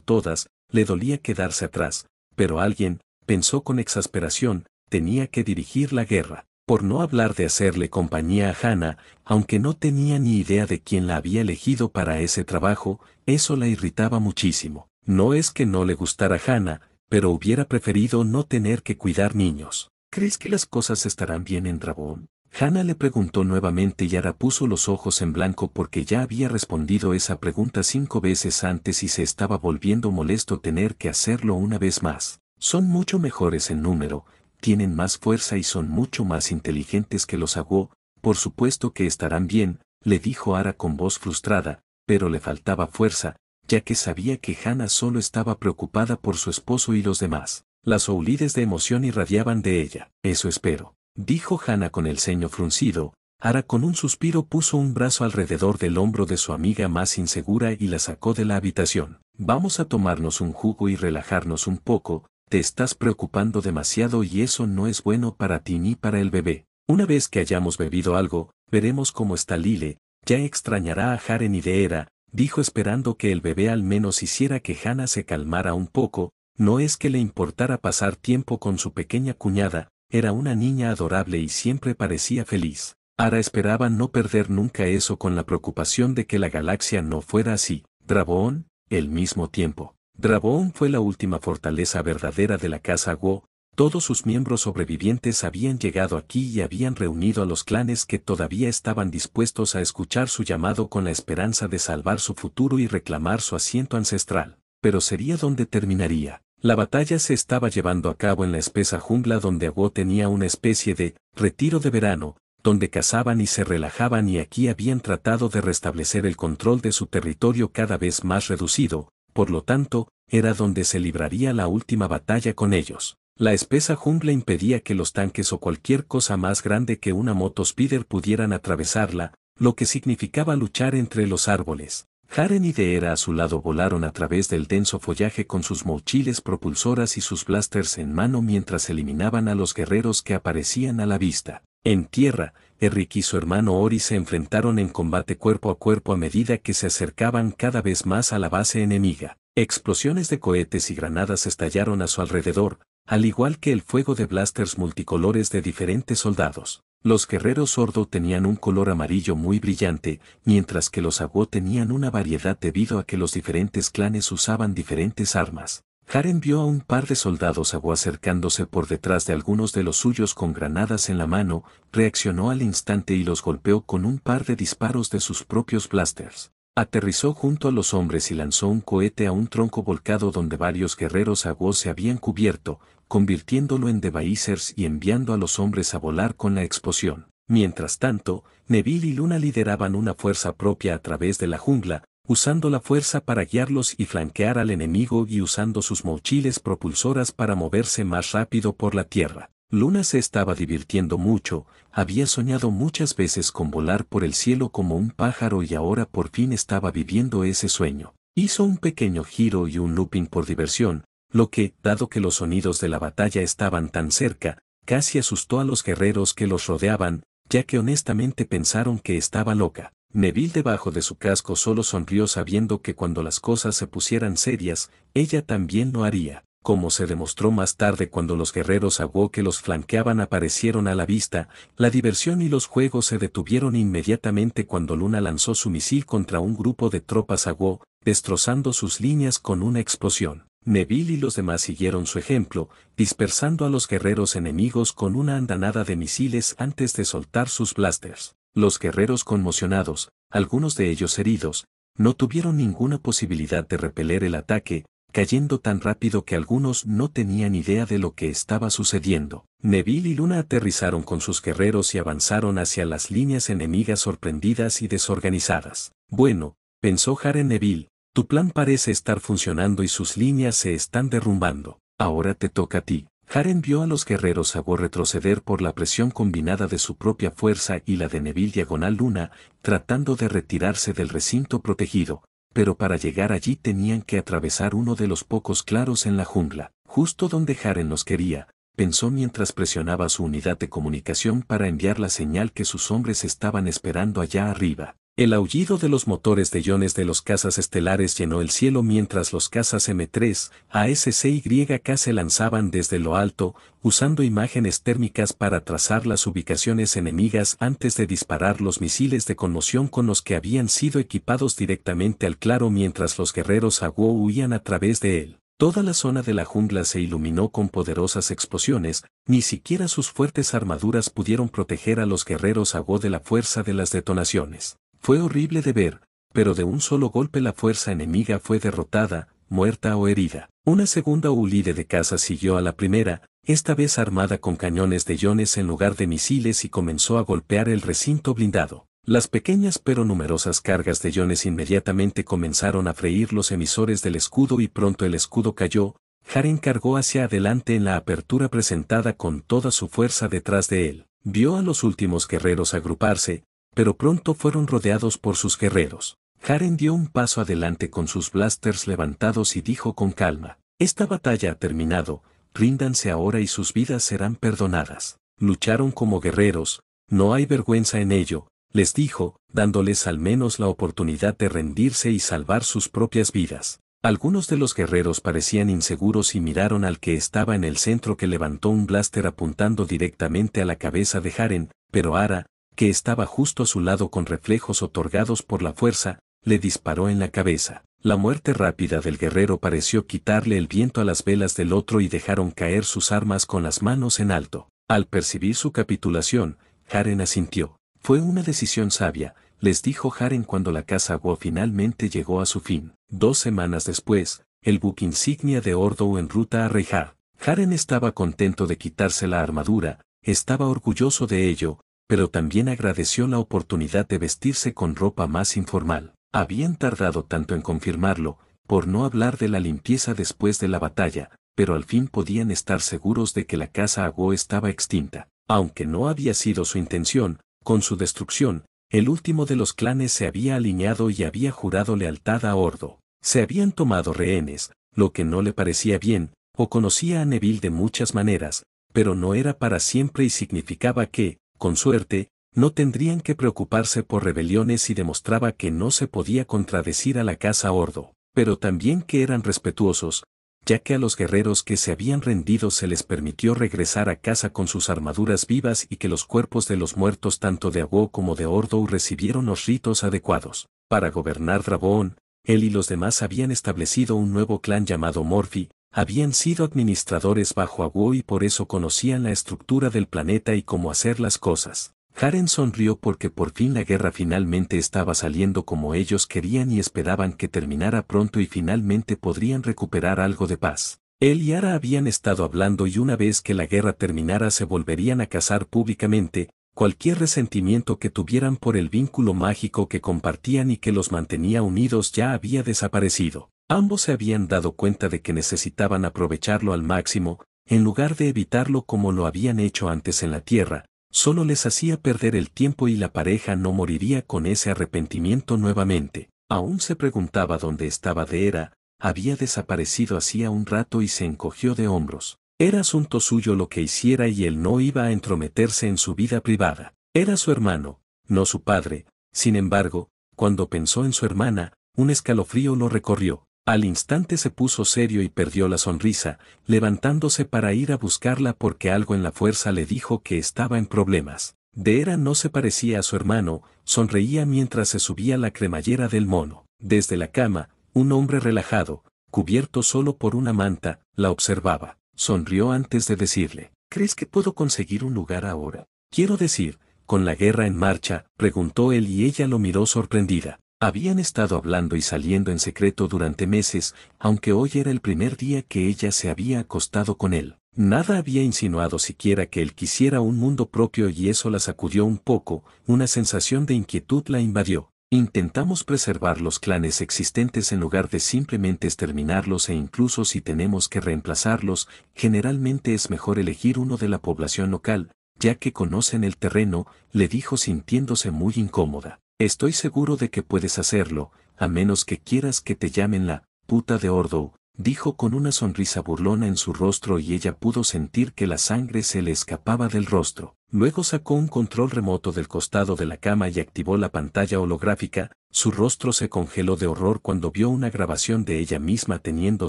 todas, le dolía quedarse atrás, pero alguien, pensó con exasperación, tenía que dirigir la guerra, por no hablar de hacerle compañía a Hannah, aunque no tenía ni idea de quién la había elegido para ese trabajo, eso la irritaba muchísimo. No es que no le gustara Hannah, pero hubiera preferido no tener que cuidar niños. ¿Crees que las cosas estarán bien en Drabón? Hannah le preguntó nuevamente y Ara puso los ojos en blanco porque ya había respondido esa pregunta cinco veces antes y se estaba volviendo molesto tener que hacerlo una vez más. Son mucho mejores en número, tienen más fuerza y son mucho más inteligentes que los Agú. por supuesto que estarán bien, le dijo Ara con voz frustrada, pero le faltaba fuerza, ya que sabía que Hannah solo estaba preocupada por su esposo y los demás. Las oulides de emoción irradiaban de ella. Eso espero, dijo Hannah con el ceño fruncido. Ara con un suspiro puso un brazo alrededor del hombro de su amiga más insegura y la sacó de la habitación. Vamos a tomarnos un jugo y relajarnos un poco, te estás preocupando demasiado y eso no es bueno para ti ni para el bebé. Una vez que hayamos bebido algo, veremos cómo está Lile, ya extrañará a Jaren y Deera, dijo esperando que el bebé al menos hiciera que Hannah se calmara un poco, no es que le importara pasar tiempo con su pequeña cuñada, era una niña adorable y siempre parecía feliz. Ara esperaba no perder nunca eso con la preocupación de que la galaxia no fuera así. Draboón, el mismo tiempo. Draboón fue la última fortaleza verdadera de la casa Wu, todos sus miembros sobrevivientes habían llegado aquí y habían reunido a los clanes que todavía estaban dispuestos a escuchar su llamado con la esperanza de salvar su futuro y reclamar su asiento ancestral. Pero sería donde terminaría. La batalla se estaba llevando a cabo en la espesa jungla donde Aguo tenía una especie de retiro de verano, donde cazaban y se relajaban y aquí habían tratado de restablecer el control de su territorio cada vez más reducido, por lo tanto, era donde se libraría la última batalla con ellos. La espesa jungla impedía que los tanques o cualquier cosa más grande que una moto speeder pudieran atravesarla, lo que significaba luchar entre los árboles. Haren y Deera a su lado volaron a través del denso follaje con sus mochiles propulsoras y sus blasters en mano mientras eliminaban a los guerreros que aparecían a la vista. En tierra, Eric y su hermano Ori se enfrentaron en combate cuerpo a cuerpo a medida que se acercaban cada vez más a la base enemiga. Explosiones de cohetes y granadas estallaron a su alrededor, al igual que el fuego de blasters multicolores de diferentes soldados, los guerreros sordo tenían un color amarillo muy brillante, mientras que los agua tenían una variedad debido a que los diferentes clanes usaban diferentes armas. Haren vio a un par de soldados agua acercándose por detrás de algunos de los suyos con granadas en la mano, reaccionó al instante y los golpeó con un par de disparos de sus propios blasters. Aterrizó junto a los hombres y lanzó un cohete a un tronco volcado donde varios guerreros voz se habían cubierto, convirtiéndolo en devaicers y enviando a los hombres a volar con la explosión. Mientras tanto, Neville y Luna lideraban una fuerza propia a través de la jungla, usando la fuerza para guiarlos y flanquear al enemigo y usando sus mochiles propulsoras para moverse más rápido por la tierra. Luna se estaba divirtiendo mucho, había soñado muchas veces con volar por el cielo como un pájaro y ahora por fin estaba viviendo ese sueño. Hizo un pequeño giro y un looping por diversión, lo que, dado que los sonidos de la batalla estaban tan cerca, casi asustó a los guerreros que los rodeaban, ya que honestamente pensaron que estaba loca. Neville debajo de su casco solo sonrió sabiendo que cuando las cosas se pusieran serias, ella también lo haría como se demostró más tarde cuando los guerreros aguó que los flanqueaban aparecieron a la vista, la diversión y los juegos se detuvieron inmediatamente cuando Luna lanzó su misil contra un grupo de tropas aguó, destrozando sus líneas con una explosión. Neville y los demás siguieron su ejemplo, dispersando a los guerreros enemigos con una andanada de misiles antes de soltar sus blasters. Los guerreros conmocionados, algunos de ellos heridos, no tuvieron ninguna posibilidad de repeler el ataque, cayendo tan rápido que algunos no tenían idea de lo que estaba sucediendo. Neville y Luna aterrizaron con sus guerreros y avanzaron hacia las líneas enemigas sorprendidas y desorganizadas. Bueno, pensó Jaren Neville, tu plan parece estar funcionando y sus líneas se están derrumbando. Ahora te toca a ti. Jaren vio a los guerreros a retroceder por la presión combinada de su propia fuerza y la de Neville Diagonal Luna, tratando de retirarse del recinto protegido, pero para llegar allí tenían que atravesar uno de los pocos claros en la jungla, justo donde Jaren los quería, pensó mientras presionaba su unidad de comunicación para enviar la señal que sus hombres estaban esperando allá arriba. El aullido de los motores de iones de los cazas estelares llenó el cielo mientras los cazas M3, ASC y YK se lanzaban desde lo alto, usando imágenes térmicas para trazar las ubicaciones enemigas antes de disparar los misiles de conmoción con los que habían sido equipados directamente al claro mientras los guerreros Aguo huían a través de él. Toda la zona de la jungla se iluminó con poderosas explosiones, ni siquiera sus fuertes armaduras pudieron proteger a los guerreros Aguo de la fuerza de las detonaciones. Fue horrible de ver, pero de un solo golpe la fuerza enemiga fue derrotada, muerta o herida. Una segunda Ulide de caza siguió a la primera, esta vez armada con cañones de iones en lugar de misiles y comenzó a golpear el recinto blindado. Las pequeñas pero numerosas cargas de iones inmediatamente comenzaron a freír los emisores del escudo y pronto el escudo cayó, Haren cargó hacia adelante en la apertura presentada con toda su fuerza detrás de él. Vio a los últimos guerreros agruparse, pero pronto fueron rodeados por sus guerreros. Haren dio un paso adelante con sus blasters levantados y dijo con calma, Esta batalla ha terminado, ríndanse ahora y sus vidas serán perdonadas. Lucharon como guerreros, no hay vergüenza en ello, les dijo, dándoles al menos la oportunidad de rendirse y salvar sus propias vidas. Algunos de los guerreros parecían inseguros y miraron al que estaba en el centro que levantó un blaster apuntando directamente a la cabeza de Haren, pero Ara, que estaba justo a su lado con reflejos otorgados por la fuerza, le disparó en la cabeza. La muerte rápida del guerrero pareció quitarle el viento a las velas del otro y dejaron caer sus armas con las manos en alto. Al percibir su capitulación, Haren asintió. Fue una decisión sabia, les dijo Haren cuando la casa Guo finalmente llegó a su fin. Dos semanas después, el buque insignia de Ordo en ruta a Reijar. Haren estaba contento de quitarse la armadura, estaba orgulloso de ello, pero también agradeció la oportunidad de vestirse con ropa más informal. Habían tardado tanto en confirmarlo, por no hablar de la limpieza después de la batalla, pero al fin podían estar seguros de que la casa Agó estaba extinta. Aunque no había sido su intención, con su destrucción, el último de los clanes se había alineado y había jurado lealtad a Ordo. Se habían tomado rehenes, lo que no le parecía bien, o conocía a Neville de muchas maneras, pero no era para siempre y significaba que, con suerte, no tendrían que preocuparse por rebeliones y demostraba que no se podía contradecir a la casa Ordo, pero también que eran respetuosos, ya que a los guerreros que se habían rendido se les permitió regresar a casa con sus armaduras vivas y que los cuerpos de los muertos tanto de Agó como de Ordo recibieron los ritos adecuados. Para gobernar Draboón, él y los demás habían establecido un nuevo clan llamado Morphy, habían sido administradores bajo Aguo y por eso conocían la estructura del planeta y cómo hacer las cosas. Haren sonrió porque por fin la guerra finalmente estaba saliendo como ellos querían y esperaban que terminara pronto y finalmente podrían recuperar algo de paz. Él y Ara habían estado hablando y una vez que la guerra terminara se volverían a casar públicamente, cualquier resentimiento que tuvieran por el vínculo mágico que compartían y que los mantenía unidos ya había desaparecido. Ambos se habían dado cuenta de que necesitaban aprovecharlo al máximo, en lugar de evitarlo como lo habían hecho antes en la Tierra, solo les hacía perder el tiempo y la pareja no moriría con ese arrepentimiento nuevamente. Aún se preguntaba dónde estaba era, había desaparecido hacía un rato y se encogió de hombros. Era asunto suyo lo que hiciera y él no iba a entrometerse en su vida privada. Era su hermano, no su padre. Sin embargo, cuando pensó en su hermana, un escalofrío lo recorrió. Al instante se puso serio y perdió la sonrisa, levantándose para ir a buscarla porque algo en la fuerza le dijo que estaba en problemas. De era no se parecía a su hermano, sonreía mientras se subía la cremallera del mono. Desde la cama, un hombre relajado, cubierto solo por una manta, la observaba sonrió antes de decirle, ¿crees que puedo conseguir un lugar ahora? Quiero decir, con la guerra en marcha, preguntó él y ella lo miró sorprendida. Habían estado hablando y saliendo en secreto durante meses, aunque hoy era el primer día que ella se había acostado con él. Nada había insinuado siquiera que él quisiera un mundo propio y eso la sacudió un poco, una sensación de inquietud la invadió. Intentamos preservar los clanes existentes en lugar de simplemente exterminarlos e incluso si tenemos que reemplazarlos, generalmente es mejor elegir uno de la población local, ya que conocen el terreno, le dijo sintiéndose muy incómoda. Estoy seguro de que puedes hacerlo, a menos que quieras que te llamen la puta de Ordo, dijo con una sonrisa burlona en su rostro y ella pudo sentir que la sangre se le escapaba del rostro. Luego sacó un control remoto del costado de la cama y activó la pantalla holográfica, su rostro se congeló de horror cuando vio una grabación de ella misma teniendo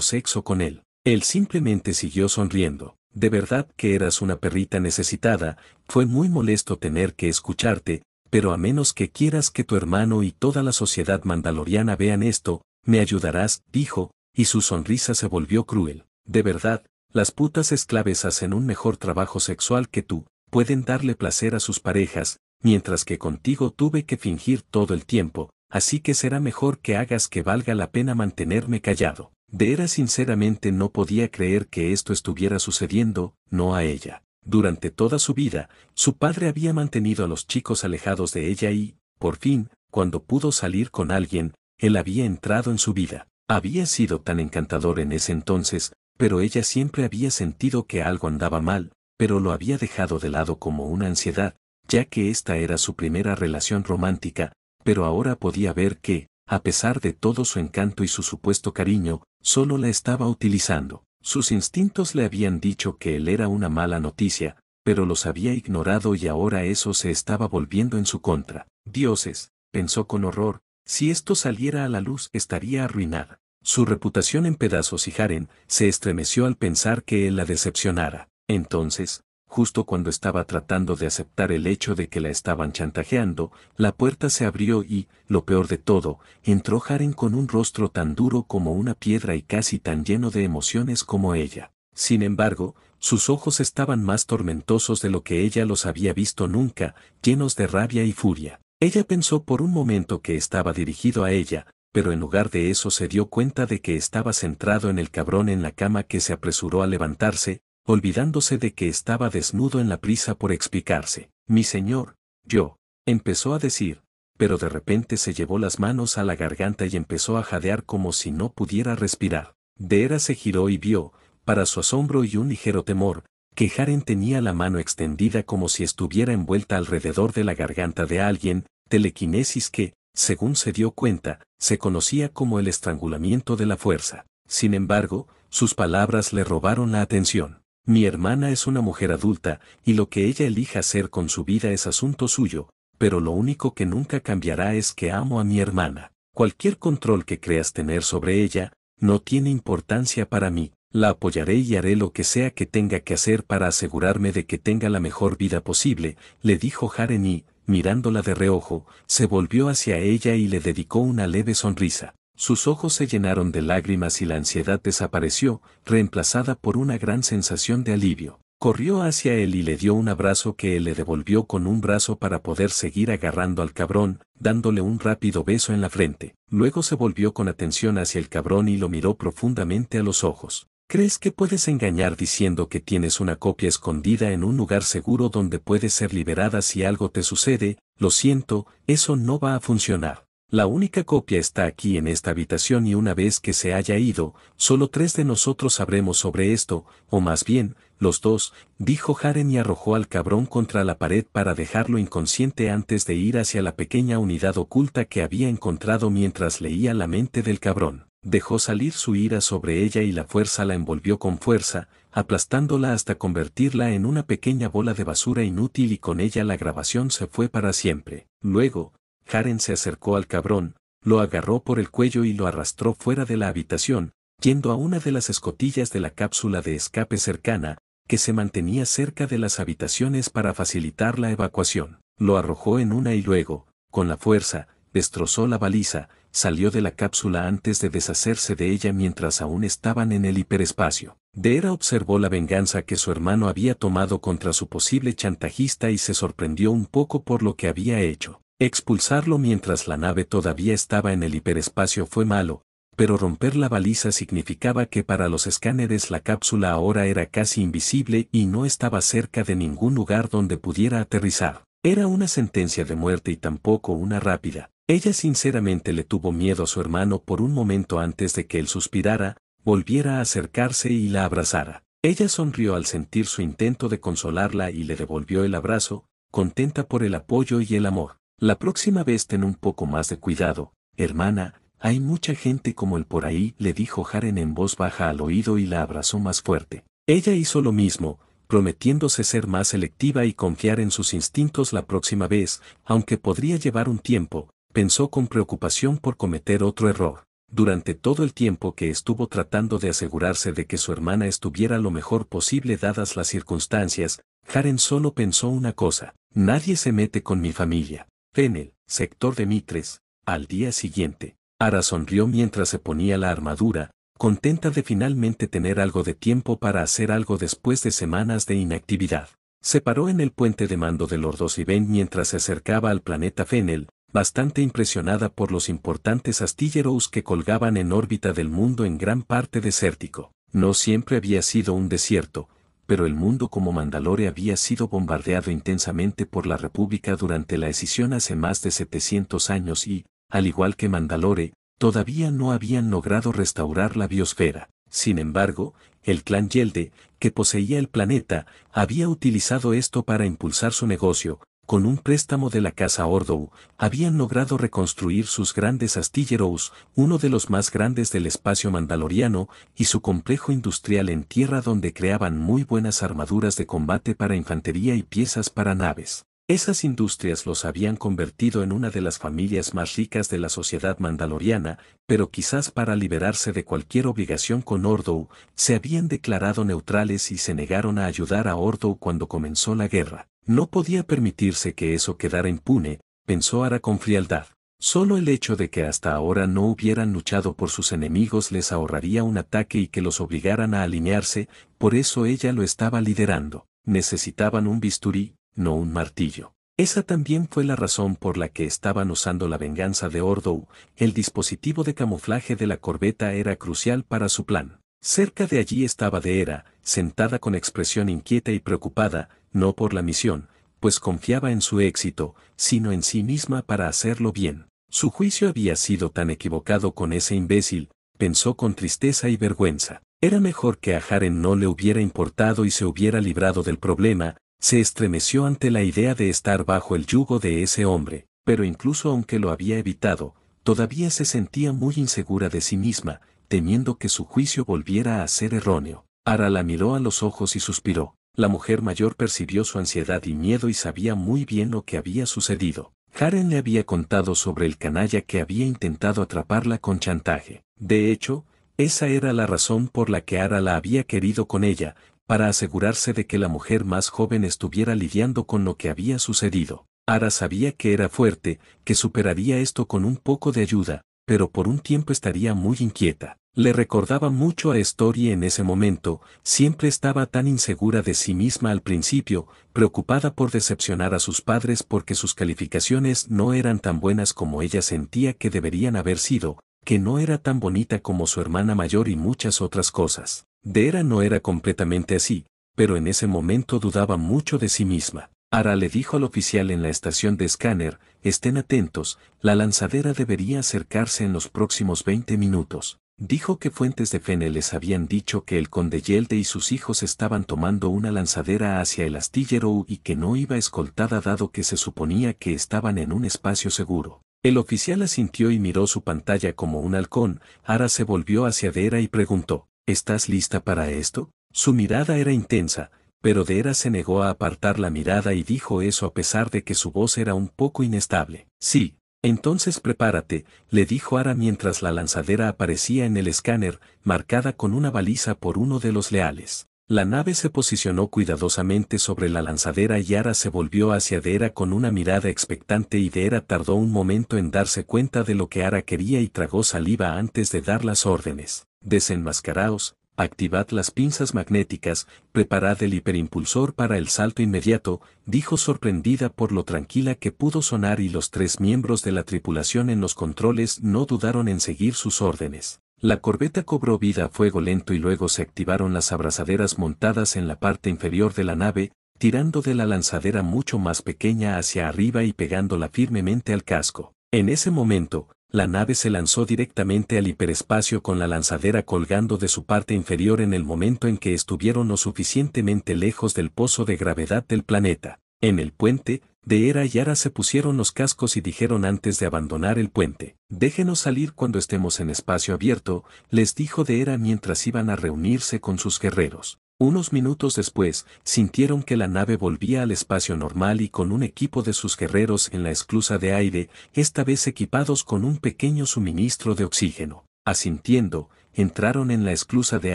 sexo con él. Él simplemente siguió sonriendo. De verdad que eras una perrita necesitada, fue muy molesto tener que escucharte, pero a menos que quieras que tu hermano y toda la sociedad mandaloriana vean esto, me ayudarás, dijo, y su sonrisa se volvió cruel. De verdad, las putas esclaves hacen un mejor trabajo sexual que tú, pueden darle placer a sus parejas, mientras que contigo tuve que fingir todo el tiempo, así que será mejor que hagas que valga la pena mantenerme callado. De era sinceramente no podía creer que esto estuviera sucediendo, no a ella. Durante toda su vida, su padre había mantenido a los chicos alejados de ella y, por fin, cuando pudo salir con alguien, él había entrado en su vida. Había sido tan encantador en ese entonces, pero ella siempre había sentido que algo andaba mal, pero lo había dejado de lado como una ansiedad, ya que esta era su primera relación romántica, pero ahora podía ver que, a pesar de todo su encanto y su supuesto cariño, solo la estaba utilizando. Sus instintos le habían dicho que él era una mala noticia, pero los había ignorado y ahora eso se estaba volviendo en su contra. Dioses, pensó con horror, si esto saliera a la luz, estaría arruinada. Su reputación en pedazos y Haren se estremeció al pensar que él la decepcionara. Entonces, justo cuando estaba tratando de aceptar el hecho de que la estaban chantajeando, la puerta se abrió y, lo peor de todo, entró Haren con un rostro tan duro como una piedra y casi tan lleno de emociones como ella. Sin embargo, sus ojos estaban más tormentosos de lo que ella los había visto nunca, llenos de rabia y furia. Ella pensó por un momento que estaba dirigido a ella, pero en lugar de eso se dio cuenta de que estaba centrado en el cabrón en la cama que se apresuró a levantarse, olvidándose de que estaba desnudo en la prisa por explicarse. Mi señor, yo, empezó a decir, pero de repente se llevó las manos a la garganta y empezó a jadear como si no pudiera respirar. De era se giró y vio, para su asombro y un ligero temor, que Jaren tenía la mano extendida como si estuviera envuelta alrededor de la garganta de alguien, telequinesis que, según se dio cuenta, se conocía como el estrangulamiento de la fuerza. Sin embargo, sus palabras le robaron la atención. Mi hermana es una mujer adulta, y lo que ella elija hacer con su vida es asunto suyo, pero lo único que nunca cambiará es que amo a mi hermana. Cualquier control que creas tener sobre ella, no tiene importancia para mí. La apoyaré y haré lo que sea que tenga que hacer para asegurarme de que tenga la mejor vida posible, le dijo Jaren mirándola de reojo, se volvió hacia ella y le dedicó una leve sonrisa. Sus ojos se llenaron de lágrimas y la ansiedad desapareció, reemplazada por una gran sensación de alivio. Corrió hacia él y le dio un abrazo que él le devolvió con un brazo para poder seguir agarrando al cabrón, dándole un rápido beso en la frente. Luego se volvió con atención hacia el cabrón y lo miró profundamente a los ojos. ¿Crees que puedes engañar diciendo que tienes una copia escondida en un lugar seguro donde puedes ser liberada si algo te sucede? Lo siento, eso no va a funcionar. La única copia está aquí en esta habitación y una vez que se haya ido, solo tres de nosotros sabremos sobre esto, o más bien, los dos, dijo Haren y arrojó al cabrón contra la pared para dejarlo inconsciente antes de ir hacia la pequeña unidad oculta que había encontrado mientras leía la mente del cabrón dejó salir su ira sobre ella y la fuerza la envolvió con fuerza, aplastándola hasta convertirla en una pequeña bola de basura inútil y con ella la grabación se fue para siempre. Luego, Karen se acercó al cabrón, lo agarró por el cuello y lo arrastró fuera de la habitación, yendo a una de las escotillas de la cápsula de escape cercana, que se mantenía cerca de las habitaciones para facilitar la evacuación. Lo arrojó en una y luego, con la fuerza, destrozó la baliza, salió de la cápsula antes de deshacerse de ella mientras aún estaban en el hiperespacio. Deera observó la venganza que su hermano había tomado contra su posible chantajista y se sorprendió un poco por lo que había hecho. Expulsarlo mientras la nave todavía estaba en el hiperespacio fue malo, pero romper la baliza significaba que para los escáneres la cápsula ahora era casi invisible y no estaba cerca de ningún lugar donde pudiera aterrizar. Era una sentencia de muerte y tampoco una rápida, ella sinceramente le tuvo miedo a su hermano por un momento antes de que él suspirara, volviera a acercarse y la abrazara. Ella sonrió al sentir su intento de consolarla y le devolvió el abrazo, contenta por el apoyo y el amor. La próxima vez ten un poco más de cuidado, hermana, hay mucha gente como él por ahí, le dijo Jaren en voz baja al oído y la abrazó más fuerte. Ella hizo lo mismo, prometiéndose ser más selectiva y confiar en sus instintos la próxima vez, aunque podría llevar un tiempo, pensó con preocupación por cometer otro error, durante todo el tiempo que estuvo tratando de asegurarse de que su hermana estuviera lo mejor posible dadas las circunstancias, Karen solo pensó una cosa, nadie se mete con mi familia. Fennel, sector de Mitres, al día siguiente, Ara sonrió mientras se ponía la armadura, contenta de finalmente tener algo de tiempo para hacer algo después de semanas de inactividad. Se paró en el puente de mando de Lordos y Ben mientras se acercaba al planeta Fennel, bastante impresionada por los importantes astilleros que colgaban en órbita del mundo en gran parte desértico. No siempre había sido un desierto, pero el mundo como Mandalore había sido bombardeado intensamente por la República durante la escisión hace más de 700 años y, al igual que Mandalore, todavía no habían logrado restaurar la biosfera. Sin embargo, el clan Yelde, que poseía el planeta, había utilizado esto para impulsar su negocio, con un préstamo de la Casa Ordow, habían logrado reconstruir sus grandes astilleros, uno de los más grandes del espacio mandaloriano, y su complejo industrial en tierra donde creaban muy buenas armaduras de combate para infantería y piezas para naves. Esas industrias los habían convertido en una de las familias más ricas de la sociedad mandaloriana, pero quizás para liberarse de cualquier obligación con Ordow, se habían declarado neutrales y se negaron a ayudar a Ordow cuando comenzó la guerra. No podía permitirse que eso quedara impune, pensó Ara con frialdad. Solo el hecho de que hasta ahora no hubieran luchado por sus enemigos les ahorraría un ataque y que los obligaran a alinearse, por eso ella lo estaba liderando. Necesitaban un bisturí, no un martillo. Esa también fue la razón por la que estaban usando la venganza de Ordo. el dispositivo de camuflaje de la corbeta era crucial para su plan. Cerca de allí estaba Deera, sentada con expresión inquieta y preocupada, no por la misión, pues confiaba en su éxito, sino en sí misma para hacerlo bien. Su juicio había sido tan equivocado con ese imbécil, pensó con tristeza y vergüenza. Era mejor que a Haren no le hubiera importado y se hubiera librado del problema, se estremeció ante la idea de estar bajo el yugo de ese hombre, pero incluso aunque lo había evitado, todavía se sentía muy insegura de sí misma, temiendo que su juicio volviera a ser erróneo. Ara la miró a los ojos y suspiró. La mujer mayor percibió su ansiedad y miedo y sabía muy bien lo que había sucedido. Karen le había contado sobre el canalla que había intentado atraparla con chantaje. De hecho, esa era la razón por la que Ara la había querido con ella, para asegurarse de que la mujer más joven estuviera lidiando con lo que había sucedido. Ara sabía que era fuerte, que superaría esto con un poco de ayuda, pero por un tiempo estaría muy inquieta. Le recordaba mucho a Story en ese momento, siempre estaba tan insegura de sí misma al principio, preocupada por decepcionar a sus padres porque sus calificaciones no eran tan buenas como ella sentía que deberían haber sido, que no era tan bonita como su hermana mayor y muchas otras cosas. De era no era completamente así, pero en ese momento dudaba mucho de sí misma. Ara le dijo al oficial en la estación de escáner, estén atentos, la lanzadera debería acercarse en los próximos 20 minutos. Dijo que fuentes de Fene les habían dicho que el conde Yelde y sus hijos estaban tomando una lanzadera hacia el astillero y que no iba escoltada dado que se suponía que estaban en un espacio seguro. El oficial asintió y miró su pantalla como un halcón, Ara se volvió hacia Dera y preguntó, ¿Estás lista para esto? Su mirada era intensa, pero Dera se negó a apartar la mirada y dijo eso a pesar de que su voz era un poco inestable. Sí, entonces prepárate, le dijo Ara mientras la lanzadera aparecía en el escáner, marcada con una baliza por uno de los leales. La nave se posicionó cuidadosamente sobre la lanzadera y Ara se volvió hacia Deera con una mirada expectante y Deera tardó un momento en darse cuenta de lo que Ara quería y tragó saliva antes de dar las órdenes. Desenmascaraos, Activad las pinzas magnéticas, preparad el hiperimpulsor para el salto inmediato, dijo sorprendida por lo tranquila que pudo sonar y los tres miembros de la tripulación en los controles no dudaron en seguir sus órdenes. La corbeta cobró vida a fuego lento y luego se activaron las abrazaderas montadas en la parte inferior de la nave, tirando de la lanzadera mucho más pequeña hacia arriba y pegándola firmemente al casco. En ese momento, la nave se lanzó directamente al hiperespacio con la lanzadera colgando de su parte inferior en el momento en que estuvieron lo suficientemente lejos del pozo de gravedad del planeta. En el puente, de Era y Ara se pusieron los cascos y dijeron antes de abandonar el puente, déjenos salir cuando estemos en espacio abierto, les dijo de Era mientras iban a reunirse con sus guerreros. Unos minutos después, sintieron que la nave volvía al espacio normal y con un equipo de sus guerreros en la esclusa de aire, esta vez equipados con un pequeño suministro de oxígeno. Asintiendo, entraron en la esclusa de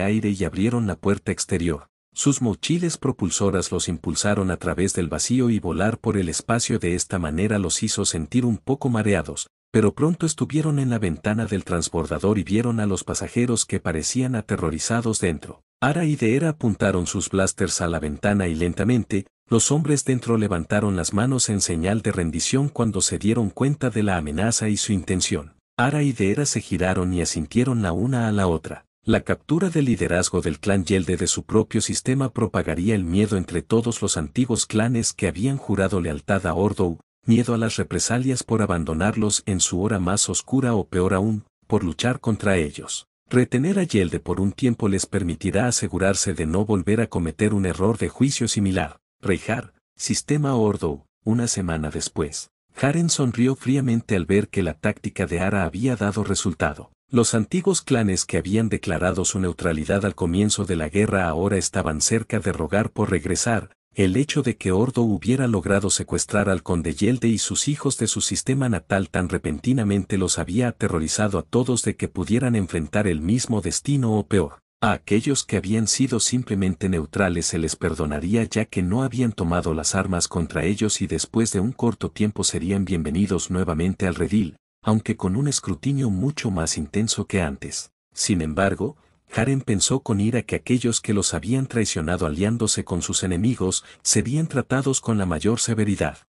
aire y abrieron la puerta exterior. Sus mochiles propulsoras los impulsaron a través del vacío y volar por el espacio de esta manera los hizo sentir un poco mareados, pero pronto estuvieron en la ventana del transbordador y vieron a los pasajeros que parecían aterrorizados dentro. Ara y Deera apuntaron sus blasters a la ventana y lentamente, los hombres dentro levantaron las manos en señal de rendición cuando se dieron cuenta de la amenaza y su intención. Ara y Deera se giraron y asintieron la una a la otra. La captura del liderazgo del clan Yelde de su propio sistema propagaría el miedo entre todos los antiguos clanes que habían jurado lealtad a Ordo, miedo a las represalias por abandonarlos en su hora más oscura o peor aún, por luchar contra ellos. Retener a Yelde por un tiempo les permitirá asegurarse de no volver a cometer un error de juicio similar. Reijar, sistema Ordo, una semana después. Haren sonrió fríamente al ver que la táctica de Ara había dado resultado. Los antiguos clanes que habían declarado su neutralidad al comienzo de la guerra ahora estaban cerca de rogar por regresar, el hecho de que Ordo hubiera logrado secuestrar al conde Yelde y sus hijos de su sistema natal tan repentinamente los había aterrorizado a todos de que pudieran enfrentar el mismo destino o peor. A aquellos que habían sido simplemente neutrales se les perdonaría ya que no habían tomado las armas contra ellos y después de un corto tiempo serían bienvenidos nuevamente al redil, aunque con un escrutinio mucho más intenso que antes. Sin embargo, Karen pensó con ira que aquellos que los habían traicionado aliándose con sus enemigos serían tratados con la mayor severidad.